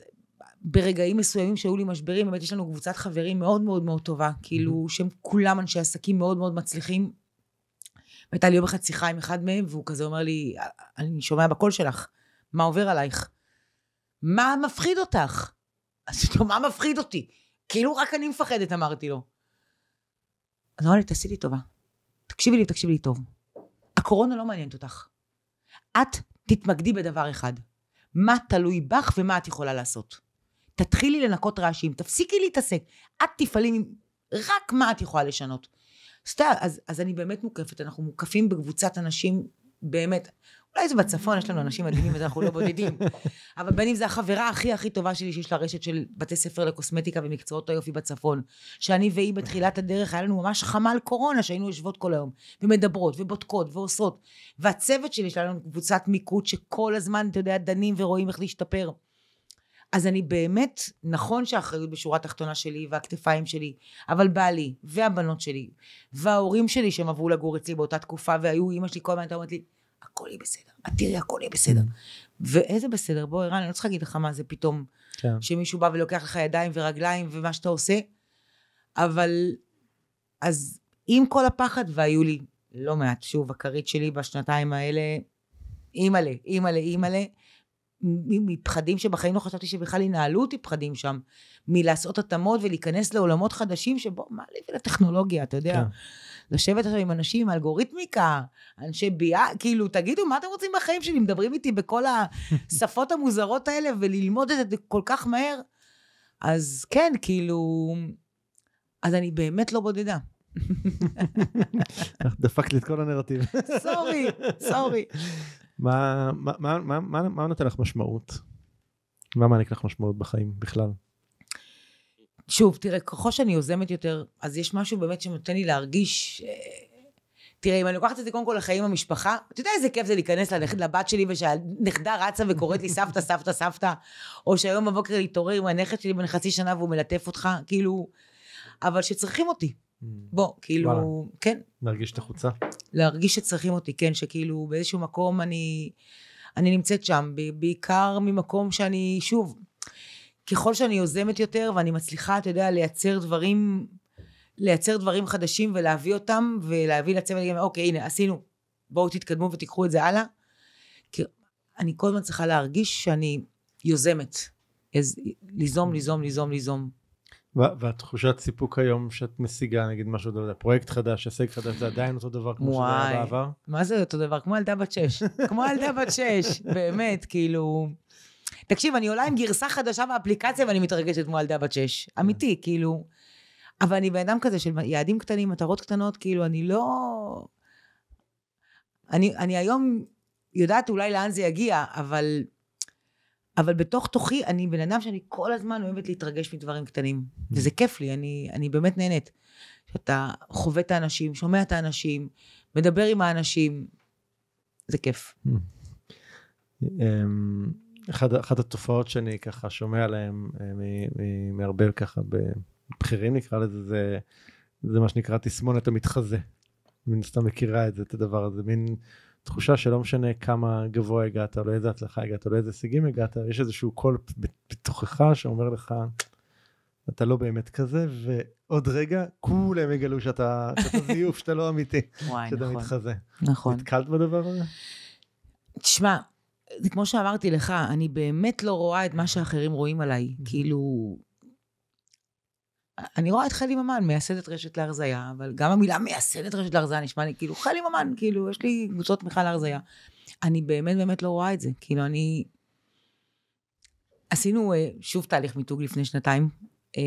ברגעים מסוימים שהיו לי משברים, באמת יש לנו קבוצת חברים מאוד מאוד מאוד טובה, כאילו שהם כולם אנשי עסקים מאוד מאוד מצליחים. הייתה לי יום אחד שיחה עם אחד מהם, והוא כזה אומר לי, אני שומע בקול שלך, מה עובר עלייך? מה מפחיד אותך? אז הוא אומר, מה מפחיד אותי? כאילו רק אני מפחדת, אמרתי לו. אז הוא אמר לי, תעשי לי טובה. תקשיבי לי, תקשיבי לי טוב. הקורונה לא מעניינת אותך. את תתמקדי בדבר אחד. מה תלוי בך ומה את יכולה לעשות. תתחילי לנקות רעשים, תפסיקי להתעסק. את תפעלי רק מה את יכולה לשנות. סתם, אז, אז אני באמת מוקפת, אנחנו מוקפים בקבוצת אנשים, באמת, אולי זה בצפון, יש לנו אנשים מדהימים, אז אנחנו לא בודדים. <laughs> אבל בין אם זו החברה הכי הכי טובה שלי, שיש לה רשת של בתי ספר לקוסמטיקה ומקצועות היופי בצפון, שאני והיא בתחילת הדרך, היה לנו ממש חמל קורונה, שהיינו יושבות כל היום, ומדברות, ובודקות, ועושות. והצוות שלי, יש לנו קבוצת מיקוד, שכל הזמן, אתה יודע, דנים ורואים איך להשתפר. אז אני באמת, נכון שהאחריות בשורה התחתונה שלי והכתפיים שלי, אבל בעלי והבנות שלי וההורים שלי שהם עברו לגור אצלי באותה תקופה והיו אימא שלי כל הזמן הייתה אומרת לי, הכל יהיה בסדר, את תראי הכל יהיה בסדר. Mm. ואיזה בסדר, בוא ערן, אני לא צריכה להגיד לך מה זה פתאום, כן. שמישהו בא ולוקח לך ידיים ורגליים ומה שאתה עושה, אבל אז עם כל הפחד, והיו לי לא מעט, שוב, הכרית שלי בשנתיים האלה, אימא'לה, אימא'לה, אימא'לה, מפחדים שבחיים לא חשבתי שבכלל ינהלו אותי פחדים שם, מלעשות התאמות ולהיכנס לעולמות חדשים שבו, מה לי ולטכנולוגיה, אתה יודע? כן. לשבת עכשיו עם אנשים, אלגוריתמיקה, אנשי ביה, כאילו, תגידו, מה אתם רוצים בחיים שלי? מדברים איתי בכל השפות המוזרות האלה וללמוד את זה כל כך מהר? אז כן, כאילו, אז אני באמת לא בודדה. דפקת לי את כל הנרטיב. <laughs> סורי, סורי. מה, מה, מה, מה, מה, נותן לך משמעות? מה מעניק לך משמעות בחיים בכלל? שוב, תראה, ככל שאני יוזמת יותר, אז יש משהו באמת שנותן לי להרגיש... אה, תראה, אם אני לוקחת את זה קודם כל לחיים המשפחה, אתה יודע איזה כיף זה להיכנס לנכד, לבת שלי ושהנכדה רצה וקוראת לי סבתא, סבתא, סבתא, או שהיום בבוקר להתעורר עם הנכד שלי בן חצי שנה והוא מלטף אותך, כאילו... אבל שצריכים אותי. Mm. בוא, כאילו, וואלה. כן. להרגיש את החוצה? להרגיש שצריכים אותי, כן, שכאילו באיזשהו מקום אני, אני נמצאת שם, בעיקר ממקום שאני, שוב, ככל שאני יוזמת יותר ואני מצליחה, אתה יודע, לייצר דברים, לייצר דברים חדשים ולהביא אותם, ולהביא לצוות, אוקיי, הנה, עשינו, בואו תתקדמו ותיקחו את זה הלאה. כי אני כל הזמן צריכה להרגיש שאני יוזמת. אז ליזום, ליזום, ליזום, ליזום. והתחושת סיפוק היום שאת משיגה נגיד משהו, לא יודע, פרויקט חדש, הישג חדש, זה עדיין אותו דבר כמו שזה היה בעבר? מה זה אותו דבר? כמו ילדה בת שש. כמו ילדה בת שש, <laughs> באמת, כאילו... תקשיב, אני עולה עם גרסה חדשה באפליקציה ואני מתרגשת כמו ילדה בת שש. כן. אמיתי, כאילו. אבל אני בן אדם כזה של יעדים קטנים, מטרות קטנות, כאילו, אני לא... אני, אני היום יודעת אולי לאן זה יגיע, אבל אבל בתוך תוכי אני בן אדם שאני כל הזמן אוהבת להתרגש מדברים קטנים. Mm. וזה כיף לי, אני, אני באמת נהנית. שאתה חווה את האנשים, שומע את האנשים, מדבר עם האנשים, זה כיף. Mm. אמ, אחד, אחת התופעות שאני ככה שומע עליהן אה, מהרבה ככה בבכירים נקרא לזה, זה, זה מה שנקרא תסמונת המתחזה. מן סתם מכירה את זה, את הדבר הזה, מין תחושה שלא משנה כמה גבוה הגעת, או לא לאיזה הצלחה הגעת, או לא לאיזה הישגים הגעת, יש איזשהו קול בתוכך שאומר לך, אתה לא באמת כזה, ועוד רגע כולם יגלו שאתה, שאתה זיוף, שאתה לא אמיתי, וואי, שאתה נכון, מתחזה. נכון. נתקלת בדבר הזה? תשמע, זה כמו שאמרתי לך, אני באמת לא רואה את מה שאחרים רואים עליי. Mm-hmm. כאילו, אני רואה את חלי ממן, מייסדת רשת להרזייה, אבל גם המילה מייסדת רשת להרזייה נשמע לי כאילו, חלי ממן, כאילו, יש לי קבוצות תמיכה להרזייה. אני באמת באמת לא רואה את זה. כאילו, אני... עשינו אה, שוב תהליך מיתוג לפני שנתיים, אה,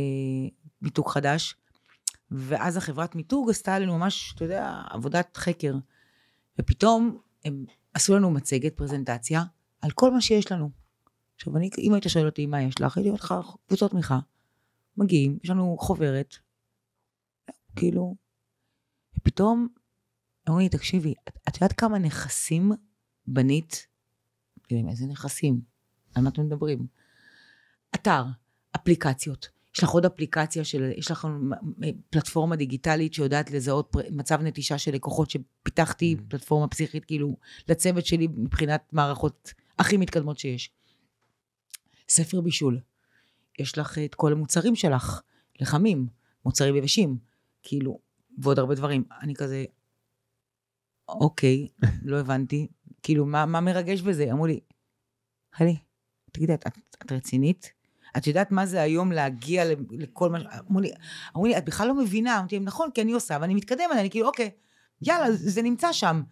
מיתוג חדש, ואז החברת מיתוג עשתה לנו ממש, אתה יודע, עבודת חקר. ופתאום הם עשו לנו מצגת, פרזנטציה, על כל מה שיש לנו. עכשיו, אני, אם היית שואל אותי מה יש לך, הייתי אומרת לך קבוצות תמיכה. מגיעים, יש לנו חוברת, כאילו, ופתאום אמרו לי, תקשיבי, את, את יודעת כמה נכסים בנית? כאילו, איזה נכסים? על מה אתם מדברים? אתר, אפליקציות. יש לך עוד אפליקציה של, יש לך אה, פלטפורמה דיגיטלית שיודעת לזהות פר, מצב נטישה של לקוחות שפיתחתי, mm-hmm. פלטפורמה פסיכית, כאילו, לצוות שלי מבחינת מערכות הכי מתקדמות שיש. ספר בישול. יש לך את כל המוצרים שלך, לחמים, מוצרים יבשים, כאילו, ועוד הרבה דברים. אני כזה, אוקיי, לא הבנתי. כאילו, מה, מה מרגש בזה? אמרו לי, חלי, תגידי, את, את, את רצינית? את יודעת מה זה היום להגיע לכל מה ש... אמרו לי, אמרו לי, את בכלל לא מבינה. אמרתי להם, נכון, כי אני עושה, ואני מתקדמת, אני כאילו, אוקיי, יאללה, זה נמצא שם.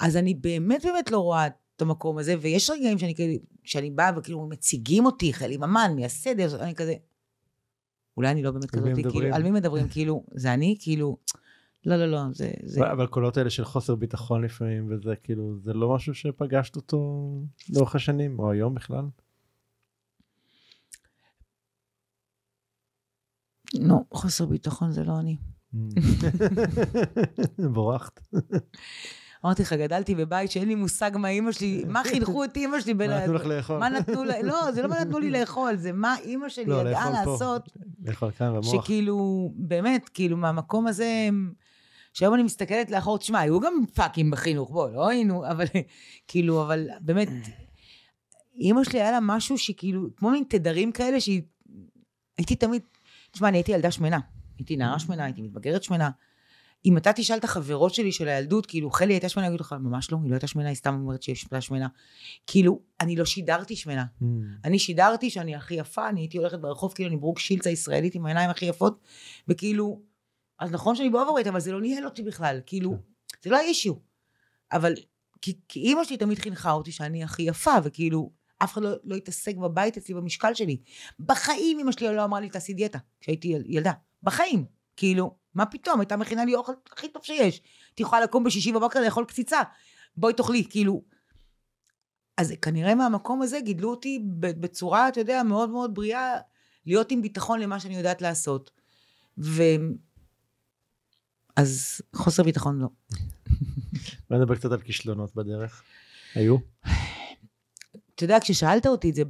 אז אני באמת באמת לא רואה את המקום הזה, ויש רגעים שאני כאילו, שאני באה וכאילו מציגים אותי, חיילים אמן, מייסד, אני כזה... אולי אני לא באמת כזאת, כאילו, על מי מדברים? כאילו, זה אני? כאילו... לא, לא, לא, זה... זה... אבל הקולות האלה של חוסר ביטחון לפעמים, וזה כאילו, זה לא משהו שפגשת אותו לאורך השנים, או היום בכלל? לא, חוסר ביטחון זה לא אני. Mm. <laughs> בורחת. <laughs> אמרתי לך, גדלתי בבית שאין לי מושג מה אימא שלי, מה חינכו את אימא שלי בלעד. מה נתנו לך לאכול? מה נתנו, לה... לא, זה לא מה נתנו לי לאכול, זה מה אימא שלי לא, ידעה לעשות. לאכול כאן במוח. שכאילו, באמת, כאילו, מהמקום הזה, שהיום אני מסתכלת לאחור, תשמע, היו גם פאקים בחינוך, בוא, לא היינו, אבל כאילו, אבל באמת, אימא שלי היה לה משהו שכאילו, כמו מין תדרים כאלה, שהייתי תמיד, תשמע, אני הייתי ילדה שמנה. הייתי נערה שמנה, הייתי מתבגרת שמנה. אם אתה תשאל את החברות שלי של הילדות, כאילו, חלי הייתה שמנה, יגידו לך, ממש לא, היא לא הייתה שמנה, היא סתם אומרת שהיא הייתה שמנה. כאילו, אני לא שידרתי שמנה. Mm. אני שידרתי שאני הכי יפה, אני הייתי הולכת ברחוב, כאילו, אני ברוק שילצה ישראלית עם העיניים הכי יפות, וכאילו, אז נכון שאני באוברווייט, אבל זה לא ניהל אותי בכלל, כאילו, okay. כן. זה לא האישיו. אבל, כי, כי אימא שלי תמיד חינכה אותי שאני הכי יפה, וכאילו, אף אחד לא, לא התעסק בבית אצלי במשקל שלי. בחיים אמא שלי לא אמרה לי, תעשי דיאטה, כשהייתי יל, ילדה. בחיים. כאילו, מה פתאום, הייתה מכינה לי אוכל הכי טוב שיש. את יכולה לקום בשישי בבוקר לאכול קציצה, בואי תאכלי, כאילו. אז כנראה מהמקום הזה גידלו אותי בצורה, אתה יודע, מאוד מאוד בריאה, להיות עם ביטחון למה שאני יודעת לעשות. ו... אז חוסר ביטחון לא. <laughs> בוא נדבר קצת על כישלונות בדרך. היו? אתה יודע, כששאלת אותי את זה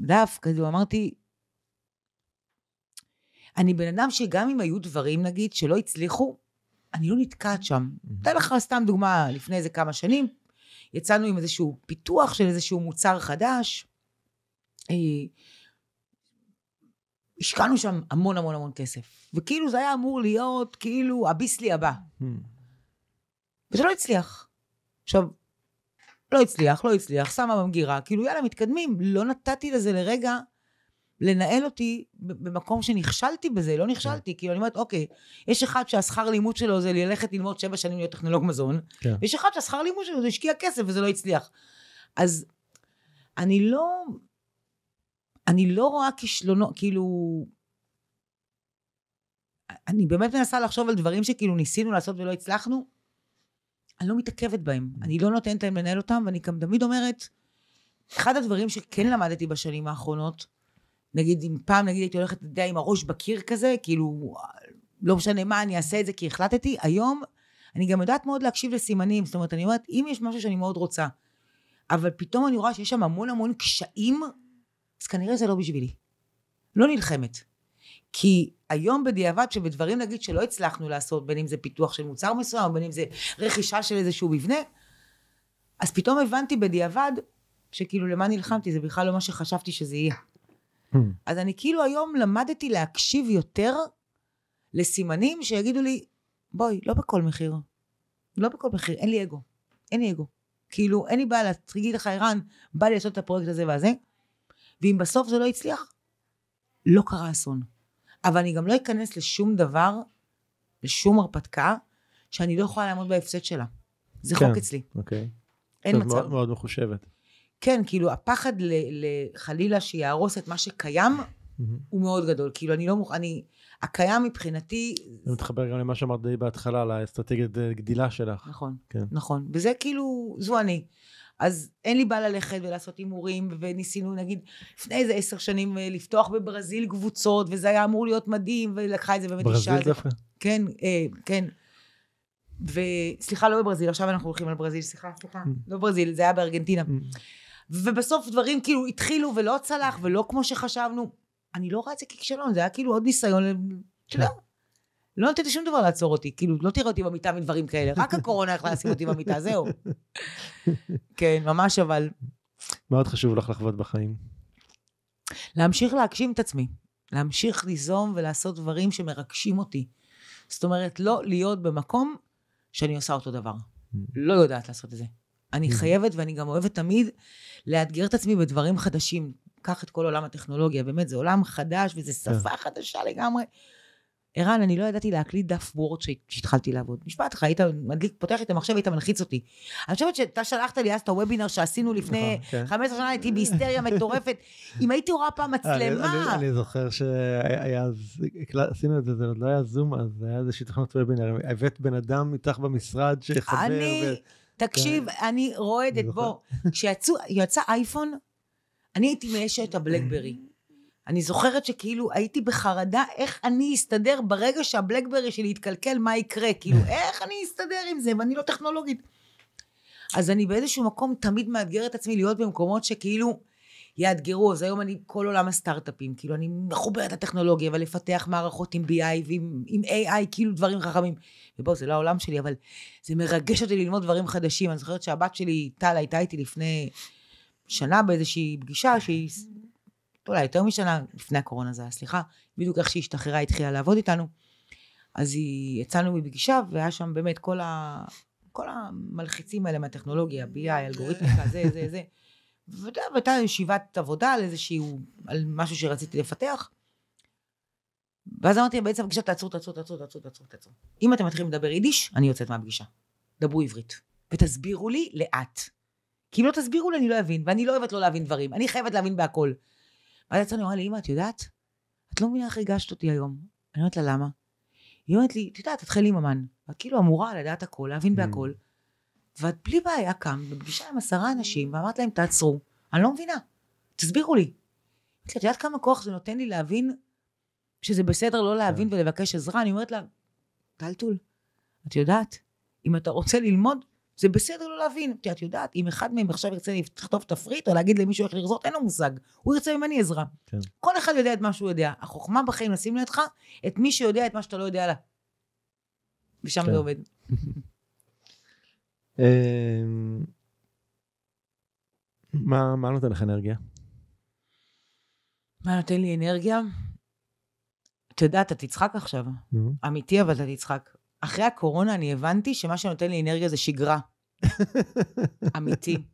בדף, כאילו אמרתי, אני בן אדם שגם אם היו דברים, נגיד, שלא הצליחו, אני לא נתקעת שם. אתן mm-hmm. לך סתם דוגמה, לפני איזה כמה שנים, יצאנו עם איזשהו פיתוח של איזשהו מוצר חדש. אה, השקענו שם המון המון המון כסף. וכאילו זה היה אמור להיות כאילו הביסלי הבא. Mm-hmm. וזה לא הצליח. עכשיו, לא הצליח, לא הצליח, שמה במגירה, כאילו יאללה, מתקדמים. לא נתתי לזה לרגע לנהל אותי במקום שנכשלתי בזה, לא נכשלתי, כאילו אני אומרת, אוקיי, יש אחד שהשכר לימוד שלו זה ללכת ללמוד שבע שנים להיות טכנולוג מזון, כן. ויש אחד שהשכר לימוד שלו זה השקיע כסף וזה לא הצליח. אז אני לא, אני לא רואה כישלונות, כאילו, אני באמת מנסה לחשוב על דברים שכאילו ניסינו לעשות ולא הצלחנו, אני לא מתעכבת בהם, אני לא נותנת להם לנהל אותם, ואני גם תמיד אומרת, אחד הדברים שכן למדתי בשנים האחרונות, נגיד, אם פעם, נגיד, הייתי הולכת, אתה יודע, עם הראש בקיר כזה, כאילו, לא משנה מה, אני אעשה את זה כי החלטתי. היום, אני גם יודעת מאוד להקשיב לסימנים. זאת אומרת, אני אומרת, אם יש משהו שאני מאוד רוצה, אבל פתאום אני רואה שיש שם המון המון קשיים, אז כנראה זה לא בשבילי. לא נלחמת. כי היום בדיעבד שבדברים נגיד שלא הצלחנו לעשות, בין אם זה פיתוח של מוצר מסוים, בין אם זה רכישה של איזשהו מבנה, אז פתאום הבנתי בדיעבד שכאילו למה נלחמתי, זה בכלל לא מה שחשבתי שזה יהיה. Hmm. אז אני כאילו היום למדתי להקשיב יותר לסימנים שיגידו לי, בואי, לא בכל מחיר. לא בכל מחיר, אין לי אגו. אין לי אגו. כאילו, אין לי בעיה להגיד לך, ערן, בא לי לעשות את הפרויקט הזה והזה, ואם בסוף זה לא הצליח, לא קרה אסון. אבל אני גם לא אכנס לשום דבר, לשום הרפתקה, שאני לא יכולה לעמוד בהפסד שלה. זה כן, חוק אצלי. אוקיי. אין מצב. מאוד מאוד מחושבת. כן, כאילו, הפחד לחלילה שיהרוס את מה שקיים, הוא מאוד גדול. כאילו, אני לא מוכן, אני... הקיים מבחינתי... זה מתחבר גם למה שאמרת די בהתחלה, על האסטרטגיית אה, גדילה שלך. נכון, כן. נכון. וזה כאילו, זו אני. אז אין לי בעיה ללכת ולעשות הימורים, וניסינו נגיד לפני איזה עשר שנים אה, לפתוח בברזיל קבוצות, וזה היה אמור להיות מדהים, ולקחה את זה באמת אישה. ברזיל דווקא? כן, אה, כן. וסליחה, לא בברזיל, עכשיו אנחנו הולכים על ברזיל, סליחה, סליחה, mm. לא ברזיל, זה היה בארגנטינה. Mm. ובסוף דברים כאילו התחילו ולא צלח, ולא כמו שחשבנו. אני לא רואה את זה ככישלון, זה היה כאילו עוד ניסיון, כן. לא. לא נתתי שום דבר לעצור אותי, כאילו, לא תראה אותי במיטה מדברים כאלה, רק הקורונה יכלה לשים אותי במיטה, <laughs> זהו. כן, ממש, אבל... מאוד חשוב לך לחוות בחיים? להמשיך להגשים את עצמי, להמשיך ליזום ולעשות דברים שמרגשים אותי. זאת אומרת, לא להיות במקום שאני עושה אותו דבר. Mm. לא יודעת לעשות את זה. אני חייבת ואני גם אוהבת תמיד לאתגר את עצמי בדברים חדשים. קח את כל עולם הטכנולוגיה, באמת, זה עולם חדש וזו כן. שפה חדשה לגמרי. ערן, אני לא ידעתי להקליט דף וורד כשהתחלתי לעבוד. משפט לך, היית מדליק, פותח את המחשב, היית מלחיץ אותי. אני חושבת שאתה שלחת לי אז את הוובינר שעשינו נכון, לפני 15 כן. שנה, הייתי בהיסטריה מטורפת. <laughs> אם הייתי רואה פעם אה, מצלמה... אני זוכר שהיה אז, עשינו את זה, זה עוד לא היה זום אז, היה איזושהי תוכנות וובינר. הבאת בן אדם איתך במשרד שיחבר. תקשיב, כן. אני רועדת, בוא. <laughs> כשיצא אייפון, אני הייתי מאשת הבלקברי. אני זוכרת שכאילו הייתי בחרדה איך אני אסתדר ברגע שהבלקברי שלי יתקלקל, מה יקרה? כאילו, <laughs> איך אני אסתדר עם זה, ואני לא טכנולוגית. אז אני באיזשהו מקום תמיד מאתגרת עצמי להיות במקומות שכאילו... יאתגרו, אז היום אני כל עולם הסטארט-אפים, כאילו אני מחוברת לטכנולוגיה, אבל לפתח מערכות עם BI ועם עם AI, כאילו דברים חכמים. ובואו, זה לא העולם שלי, אבל זה מרגש אותי ללמוד דברים חדשים. אני זוכרת שהבת שלי, טל, הייתה איתי לפני שנה באיזושהי פגישה, שהיא, אולי יותר משנה, לפני הקורונה זה היה, סליחה, בדיוק איך שהיא השתחררה, התחילה לעבוד איתנו. אז היא, יצאנו מפגישה, והיה שם באמת כל ה... כל המלחיצים האלה מהטכנולוגיה, BI, אלגוריתמיקה, <laughs> זה, זה, זה. והייתה ישיבת עבודה על איזשהו, על משהו שרציתי לפתח. ואז אמרתי בעצם בפגישה, תעצרו, תעצרו, תעצרו, תעצרו, תעצרו, תעצרו. אם אתם מתחילים לדבר יידיש, אני יוצאת מהפגישה. דברו עברית. ותסבירו לי לאט. כי אם לא תסבירו לי, אני לא אבין, ואני לא אוהבת לא להבין דברים, אני חייבת להבין בהכל. ואז יצאה לי, אמרה לי, אמא, את יודעת? את לא מבינה איך ריגשת אותי היום. אני אומרת לה, למה? היא אומרת לי, את יודעת, את חיל עם אמן. את כאילו אמורה לדעת הכל, להבין mm. בהכל. ואת בלי בעיה קם בפגישה עם עשרה אנשים ואמרת להם תעצרו, אני לא מבינה, תסבירו לי. את יודעת כמה כוח זה נותן לי להבין שזה בסדר לא להבין כן. ולבקש עזרה? אני אומרת לה, טלטול, את יודעת, אם אתה רוצה ללמוד, זה בסדר לא להבין. כי את יודעת, אם אחד מהם עכשיו ירצה לכתוב תפריט או להגיד למישהו איך לרזות, אין לו מושג. הוא ירצה ממני עזרה. כן. כל אחד יודע את מה שהוא יודע. החוכמה בחיים לשים לידך את מי שיודע את מה שאתה לא יודע לה. ושם כן. זה עובד. <laughs> אמ, מה, מה נותן לך אנרגיה? מה נותן לי אנרגיה? אתה יודע, אתה תצחק עכשיו. Mm-hmm. אמיתי, אבל אתה תצחק. אחרי הקורונה אני הבנתי שמה שנותן לי אנרגיה זה שגרה. <laughs> אמיתי.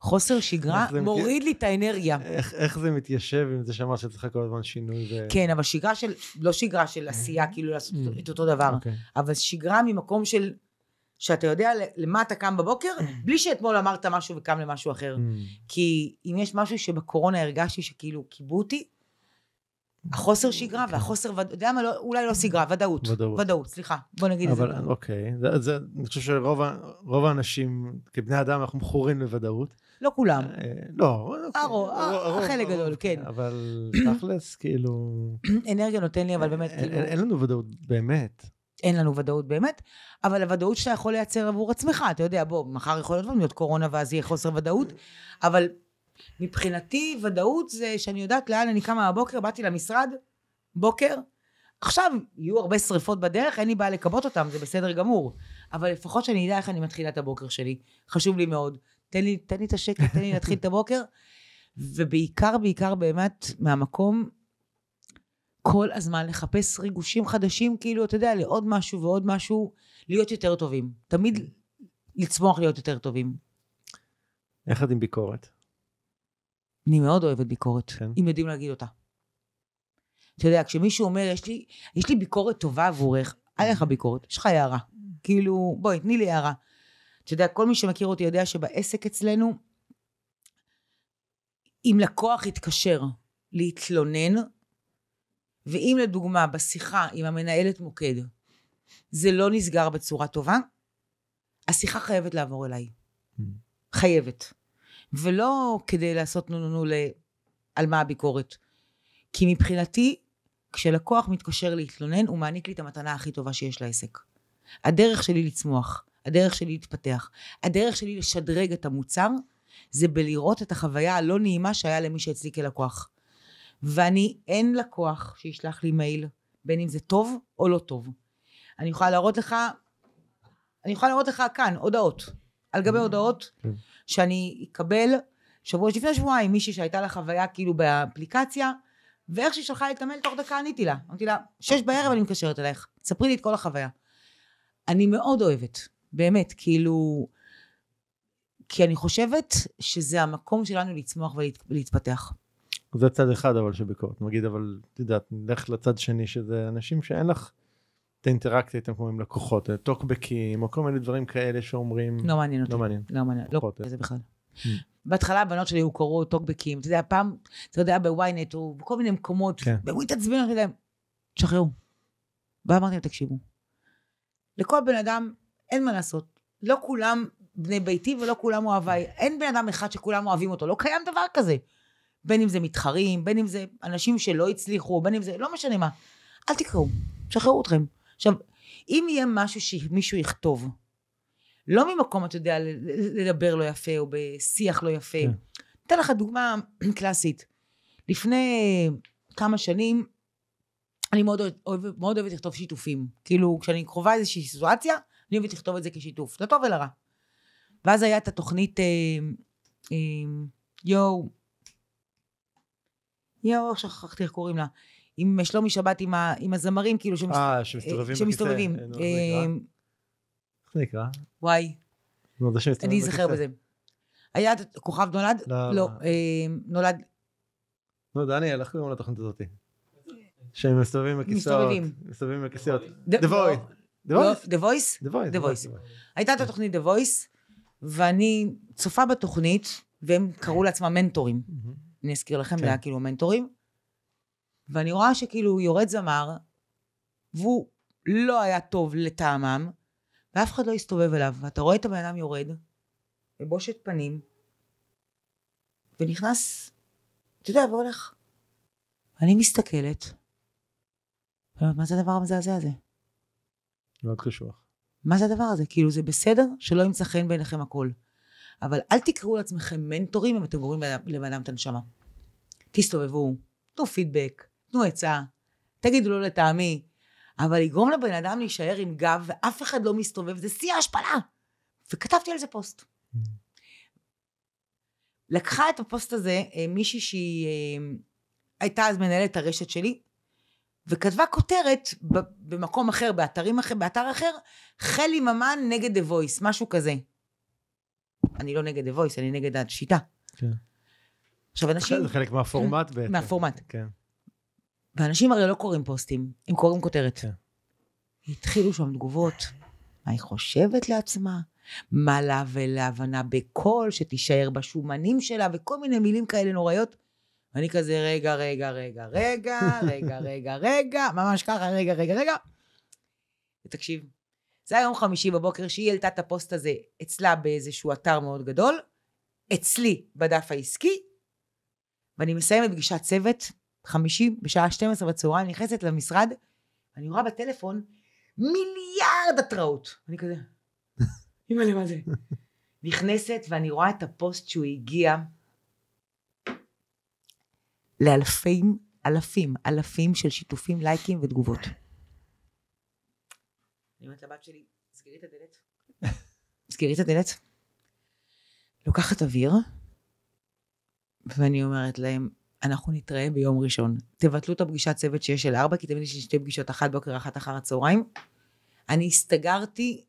חוסר שגרה מוריד מת... לי את האנרגיה. איך, איך זה מתיישב עם זה שאמרת שצריך כל הזמן שינוי? ו... כן, אבל שגרה של, לא שגרה של עשייה, כאילו לעשות mm. את אותו דבר, okay. אוקיי. אבל שגרה ממקום של שאתה יודע למה אתה קם בבוקר, mm. בלי שאתמול אמרת משהו וקם למשהו אחר. Mm. כי אם יש משהו שבקורונה הרגשתי שכאילו כיבו אותי, החוסר mm, שגרה אוקיי. והחוסר, אתה יודע מה, לא, אולי לא סגרה, ודאות. ודאות. ודאות, סליחה, בוא נגיד את זה. אוקיי, אני חושב שרוב האנשים, כבני אדם, אנחנו מכורים לוודאות. לא כולם. אה, לא. הרוב. אוקיי. אה, החלק גדול, אוקיי, כן. אבל תכלס, כאילו... <clears throat> אנרגיה נותן לי, אבל אה, באמת, כאילו... אין לנו ודאות, באמת. אין לנו ודאות באמת, אבל הוודאות שאתה יכול לייצר עבור עצמך, אתה יודע, בוא, מחר יכול להיות להיות קורונה ואז יהיה חוסר ודאות, אבל מבחינתי ודאות זה שאני יודעת לאן אני קמה בבוקר, באתי למשרד, בוקר, עכשיו יהיו הרבה שריפות בדרך, אין לי בעיה לכבות אותן, זה בסדר גמור, אבל לפחות שאני אדע איך אני מתחילה את הבוקר שלי, חשוב לי מאוד. תן לי, תן לי את השקט, תן לי להתחיל את הבוקר, ובעיקר, בעיקר באמת מהמקום כל הזמן לחפש ריגושים חדשים, כאילו, אתה יודע, לעוד משהו ועוד משהו, להיות יותר טובים. תמיד לצמוח להיות יותר טובים. איך את עם ביקורת. אני מאוד אוהבת ביקורת, כן. אם יודעים להגיד אותה. אתה יודע, כשמישהו אומר, יש לי, יש לי ביקורת טובה עבורך, אין לך ביקורת, יש לך הערה. כאילו, בואי, תני לי הערה. אתה יודע, כל מי שמכיר אותי יודע שבעסק אצלנו, אם לקוח יתקשר להתלונן, ואם לדוגמה בשיחה עם המנהלת מוקד זה לא נסגר בצורה טובה, השיחה חייבת לעבור אליי. Mm. חייבת. ולא כדי לעשות נו נו נו על מה הביקורת. כי מבחינתי, כשלקוח מתקשר להתלונן, הוא מעניק לי את המתנה הכי טובה שיש לעסק. הדרך שלי לצמוח, הדרך שלי להתפתח, הדרך שלי לשדרג את המוצר, זה בלראות את החוויה הלא נעימה שהיה למי שאצלי כלקוח. ואני, אין לקוח שישלח לי מייל, בין אם זה טוב או לא טוב. אני יכולה להראות לך, אני יכולה להראות לך כאן הודעות, על גבי mm. הודעות כן. שאני אקבל שבוע לפני שבועיים, מישהי שהייתה לה חוויה כאילו באפליקציה, ואיך שהיא שלחה לי את המייל, תוך דקה עניתי לה. אמרתי לה, שש בערב אני מתקשרת אלייך, ספרי לי את כל החוויה. אני מאוד אוהבת, באמת, כאילו... כי אני חושבת שזה המקום שלנו לצמוח ולהתפתח. זה צד אחד אבל של ביקורת, נגיד אבל, את יודעת, נלך לצד שני שזה אנשים שאין לך את האינטראקציה איתם כמו עם לקוחות, אה, טוקבקים או כל מיני דברים כאלה שאומרים. לא מעניין אותי. לא מעניין. לא מעניין, לא מעניין, לזה אה. בכלל. Mm. בהתחלה הבנות שלי הוכרו טוקבקים, אתה יודע, פעם, אתה יודע, בוויינט או בכל מיני מקומות, כן. והוא התעצבן, אמרתי להם, תשחררו. ואמרתי להם, תקשיבו, לכל בן אדם אין מה לעשות, לא כולם בני ביתי ולא כולם אוהביי, אין בן אדם אחד שכולם אוהבים אותו, לא קיים דבר כזה. בין אם זה מתחרים, בין אם זה אנשים שלא הצליחו, בין אם זה, לא משנה מה. אל תקראו, שחררו אתכם. עכשיו, אם יהיה משהו שמישהו יכתוב, לא ממקום, אתה יודע, לדבר לא יפה או בשיח לא יפה. כן. אתן לך דוגמה <clears throat> קלאסית. לפני כמה שנים, אני מאוד, אוהב, מאוד אוהבת לכתוב שיתופים. כאילו, כשאני קרובה איזושהי סיטואציה, אני אוהבת לכתוב את זה כשיתוף, לטוב ולרע. ואז היה את התוכנית, אה, אה, יואו, יואו, שכחתי איך קוראים לה. עם אה, שלומי שבת, עם, ה, עם הזמרים, כאילו, שמס... 아, אה, שמסתובבים. אה, שמסתובבים. איך נקרא? וואי. אני אזכר בזה. היה כוכב נולד? לא. לא, לא. נולד... נו, דניאל, איך קוראים לתוכנית הזאת? שהם מסתובבים בכיסאות. מסתובבים בכיסאות. לא, The Voice. The Voice? The Voice. הייתה את התוכנית The Voice, ואני צופה בתוכנית, והם קראו כן. לעצמם מנטורים. אני אזכיר לכם, זה כן. היה כאילו מנטורים. ואני רואה שכאילו יורד זמר, והוא לא היה טוב לטעמם, ואף אחד לא הסתובב אליו. ואתה רואה את הבן אדם יורד, בבושת פנים, ונכנס, אתה יודע, והולך. אני מסתכלת, מה זה הדבר המזעזע הזה? מאוד קשוח. מה זה הדבר הזה? כאילו, זה בסדר שלא ימצא חן בעיניכם הכל. אבל אל תקראו לעצמכם מנטורים אם אתם גורמים לבן אדם את הנשמה. תסתובבו, תנו פידבק, תנו עצה, תגידו לא לטעמי, אבל לגרום לבן אדם להישאר עם גב ואף אחד לא מסתובב, זה שיא ההשפלה. וכתבתי על זה פוסט. לקחה את הפוסט הזה אה, מישהי שהיא אה, הייתה אז מנהלת הרשת שלי, וכתבה כותרת במקום אחר, באתרים אחר, באתר אחר, חלי ממן נגד דה וויס, משהו כזה. אני לא נגד The Voice, אני נגד השיטה. כן. עכשיו, אנשים... זה חלק מהפורמט כן, בעצם. מהפורמט. כן. ואנשים הרי לא קוראים פוסטים, הם קוראים כותרת. כן. התחילו שם תגובות, מה היא חושבת לעצמה, מה לה ולהבנה בקול, שתישאר בשומנים שלה, וכל מיני מילים כאלה נוראיות. ואני כזה, רגע, רגע, רגע, רגע, רגע, <laughs> רגע, רגע, ממש ככה, רגע, רגע, רגע. ותקשיב, זה היום חמישי בבוקר שהיא העלתה את הפוסט הזה אצלה באיזשהו אתר מאוד גדול, אצלי בדף העסקי, ואני מסיימת פגישת צוות, חמישי בשעה 12 בצהריים, נכנסת למשרד, אני רואה בטלפון מיליארד התראות. אני כזה, <laughs> אימא לי מה זה? נכנסת ואני רואה את הפוסט שהוא הגיע לאלפים, אלפים, אלפים של שיתופים, לייקים ותגובות. אני אומרת לבת שלי, סגרי את הדלת. <laughs> סגרי את הדלת. לוקחת אוויר, ואני אומרת להם, אנחנו נתראה ביום ראשון. תבטלו את הפגישת צוות שיש של ארבע, כי תמיד יש לי שתי פגישות, אחת בוקר, אחת אחר הצהריים. אני הסתגרתי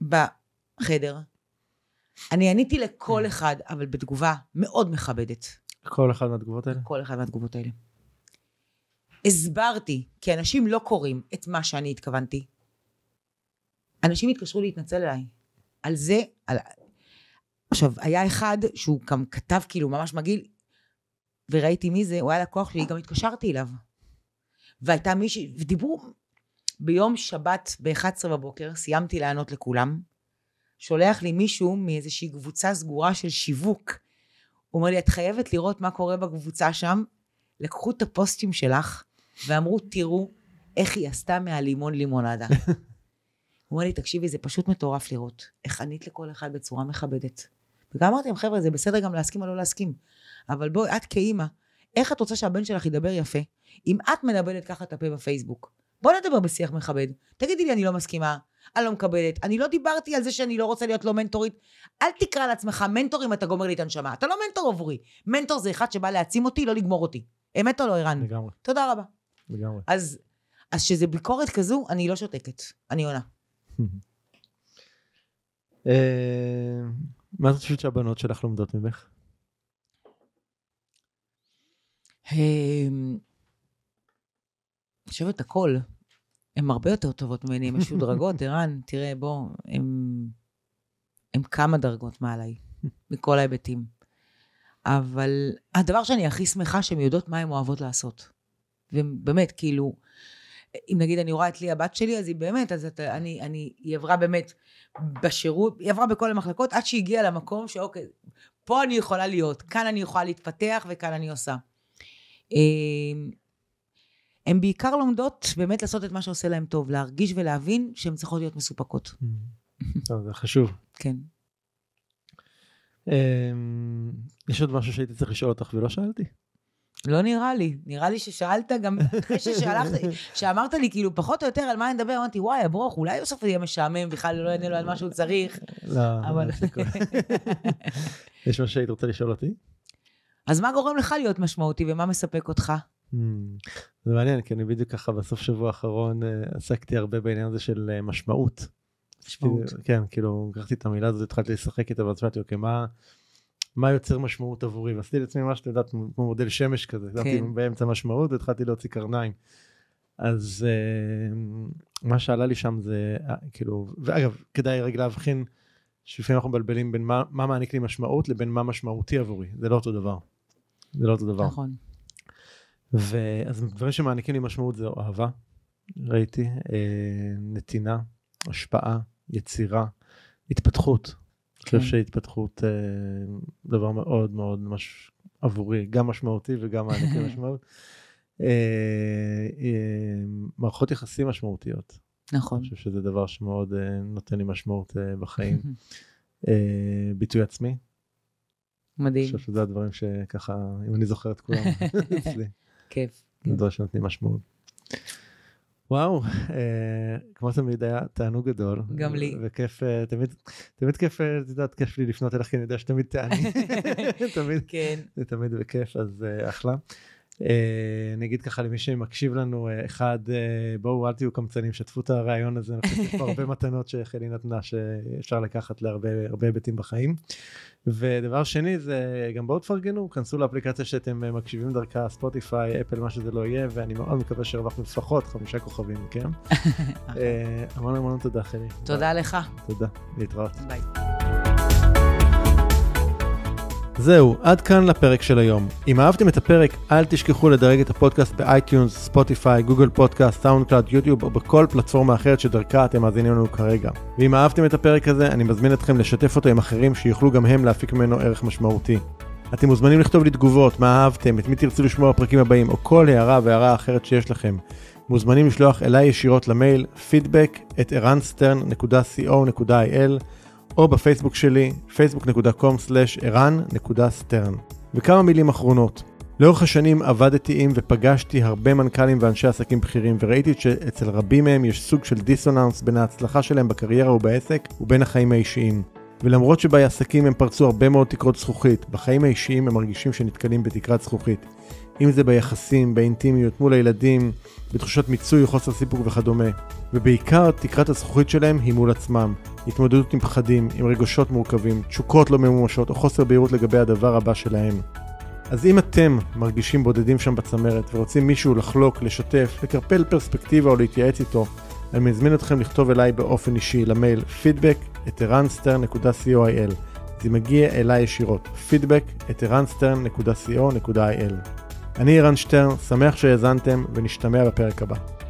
בחדר. אני עניתי לכל mm. אחד, אבל בתגובה מאוד מכבדת. כל אחד מהתגובות האלה? כל אחד מהתגובות האלה. הסברתי, כי אנשים לא קוראים את מה שאני התכוונתי, אנשים התקשרו להתנצל אליי. על זה, על... עכשיו, היה אחד שהוא גם כתב כאילו ממש מגעיל, וראיתי מי זה, הוא היה לקוח שלי, גם התקשרתי אליו. והייתה מישהי, ודיברו, ביום שבת ב-11 בבוקר, סיימתי לענות לכולם, שולח לי מישהו מאיזושהי קבוצה סגורה של שיווק. הוא אומר לי, את חייבת לראות מה קורה בקבוצה שם. לקחו את הפוסטים שלך ואמרו, תראו איך היא עשתה מהלימון לימונדה. <laughs> הוא אמר לי, תקשיבי, זה פשוט מטורף לראות איך ענית לכל אחד בצורה מכבדת. וגם אמרתי להם, חבר'ה, זה בסדר גם להסכים או לא להסכים, אבל בואי, את כאימא, איך את רוצה שהבן שלך ידבר יפה, אם את מנבלת ככה את הפה בפייסבוק? בוא נדבר בשיח מכבד. תגידי לי, אני לא מסכימה, אני לא מקבלת, אני לא דיברתי על זה שאני לא רוצה להיות לא מנטורית. אל תקרא לעצמך מנטור אם אתה גומר לי את הנשמה. אתה לא מנטור עבורי. מנטור זה אחד שבא להעצים אותי, לא לגמור אותי. אמת או לא, ערן? לגמרי. תודה רבה. לגמרי. אז, אז שזה ביקורת כזו, אני לא שותקת, אני עונה. <laughs> אה, מה את חושבת שהבנות שלך לומדות ממך? אני חושבת הכל. הן הרבה יותר טובות ממני, הן משודרגות, <laughs> ערן, תראה, בוא, הן כמה דרגות מעליי, מכל ההיבטים. אבל הדבר שאני הכי שמחה, שהן יודעות מה הן אוהבות לעשות. ובאמת, כאילו, אם נגיד אני רואה את לי הבת שלי, אז היא באמת, אז את, אני, אני, היא עברה באמת בשירות, היא עברה בכל המחלקות, עד שהיא הגיעה למקום שאוקיי, פה אני יכולה להיות, כאן אני יכולה להתפתח וכאן אני עושה. אמ, הן בעיקר לומדות באמת לעשות את מה שעושה להן טוב, להרגיש ולהבין שהן צריכות להיות מסופקות. Mm-hmm. טוב, זה חשוב. כן. אמ, יש עוד משהו שהייתי צריך לשאול אותך ולא שאלתי? לא נראה לי. נראה לי ששאלת גם אחרי ששאלת, <laughs> שאמרת לי כאילו פחות או יותר על מה אני מדבר, אמרתי, וואי, הברוך, אולי בסוף יהיה משעמם, בכלל לא יענה לו על מה שהוא צריך. לא, אבל... לא, <laughs> יש משהו שהיית רוצה לשאול אותי? אז מה גורם לך להיות משמעותי ומה מספק אותך? Hmm, זה מעניין, כי אני בדיוק ככה בסוף שבוע האחרון אה, עסקתי הרבה בעניין הזה של אה, משמעות. משמעות. כן, כאילו, לקחתי את המילה הזאת, התחלתי לשחק איתה, ואז אמרתי, אוקיי, מה... מה יוצר משמעות עבורי, ועשיתי לעצמי מה שאת יודעת, כמו מודל שמש כזה, כן. שמתי באמצע משמעות והתחלתי להוציא קרניים. אז uh, מה שעלה לי שם זה, uh, כאילו, ואגב, כדאי רגע להבחין שלפעמים אנחנו מבלבלים בין מה, מה מעניק לי משמעות לבין מה משמעותי עבורי, זה לא אותו דבר. זה לא אותו דבר. נכון. ואז דברים שמעניקים לי משמעות זה אהבה, ראיתי, uh, נתינה, השפעה, יצירה, התפתחות, אני חושב כן. שהתפתחות אה, דבר מאוד מאוד מש... עבורי, גם משמעותי וגם מעניקי <laughs> משמעות. אה, אה, מערכות יחסים משמעותיות. נכון. אני חושב שזה דבר שמאוד נותן לי משמעות בחיים. <laughs> ביטוי עצמי. מדהים. אני חושב שזה הדברים שככה, אם אני זוכר את כולם, <laughs> אצלי. כיף. זה דבר שנותנים משמעות. וואו, אה, כמו תמיד היה תענוג גדול. גם לי. וכיף, אה, תמיד, תמיד כיף, אה, את יודעת, כיף לי לפנות אליך, כי אני יודע שתמיד תעני. <laughs> תמיד, כן. זה תמיד בכיף, אז אה, אחלה. אה, אני אגיד ככה למי שמקשיב לנו, אה, אחד, אה, בואו אל תהיו קמצנים, שתפו את הרעיון הזה, אנחנו עושים פה הרבה מתנות שחלי נתנה שאפשר לקחת להרבה היבטים בחיים. ודבר שני זה גם בואו תפרגנו, כנסו לאפליקציה שאתם מקשיבים דרכה, ספוטיפיי, אפל, מה שזה לא יהיה, ואני מאוד מקווה שהרווחנו לפחות חמישה כוכבים מכם. כן? <laughs> המון המון תודה חלי. תודה לך. תודה, להתראות. ביי. זהו, עד כאן לפרק של היום. אם אהבתם את הפרק, אל תשכחו לדרג את הפודקאסט באייטיונס, ספוטיפיי, גוגל פודקאסט, סאונד קלאד, יוטיוב או בכל פלטפורמה אחרת שדרכה אתם מאזינים לנו כרגע. ואם אהבתם את הפרק הזה, אני מזמין אתכם לשתף אותו עם אחרים שיוכלו גם הם להפיק ממנו ערך משמעותי. אתם מוזמנים לכתוב לי תגובות, מה אהבתם, את מי תרצו לשמוע בפרקים הבאים, או כל הערה והערה אחרת שיש לכם. מוזמנים לשלוח אליי ישירות למייל feedback@ערנסטרן.co.il או בפייסבוק שלי, facebookcom ערןstern וכמה מילים אחרונות. לאורך השנים עבדתי עם ופגשתי הרבה מנכ"לים ואנשי עסקים בכירים וראיתי שאצל רבים מהם יש סוג של דיסוננס בין ההצלחה שלהם בקריירה ובעסק ובין החיים האישיים. ולמרות שבעסקים הם פרצו הרבה מאוד תקרות זכוכית, בחיים האישיים הם מרגישים שנתקלים בתקרת זכוכית. אם זה ביחסים, באינטימיות, מול הילדים, בתחושת מיצוי, חוסר סיפוק וכדומה. ובעיקר, תקרת הזכוכית שלהם היא מול עצמם. התמודדות עם פחדים, עם רגשות מורכבים, תשוקות לא ממומשות או חוסר בהירות לגבי הדבר הבא שלהם. אז אם אתם מרגישים בודדים שם בצמרת ורוצים מישהו לחלוק, לשתף, לקרפל פרספקטיבה או להתייעץ איתו, אני מזמין אתכם לכתוב אליי באופן אישי למייל feedback את ערנסטר.coil. זה מגיע אליי ישירות feedback את ערנסטר.co.il אני אירן שטרן, שמח שהאזנתם ונשתמע בפרק הבא.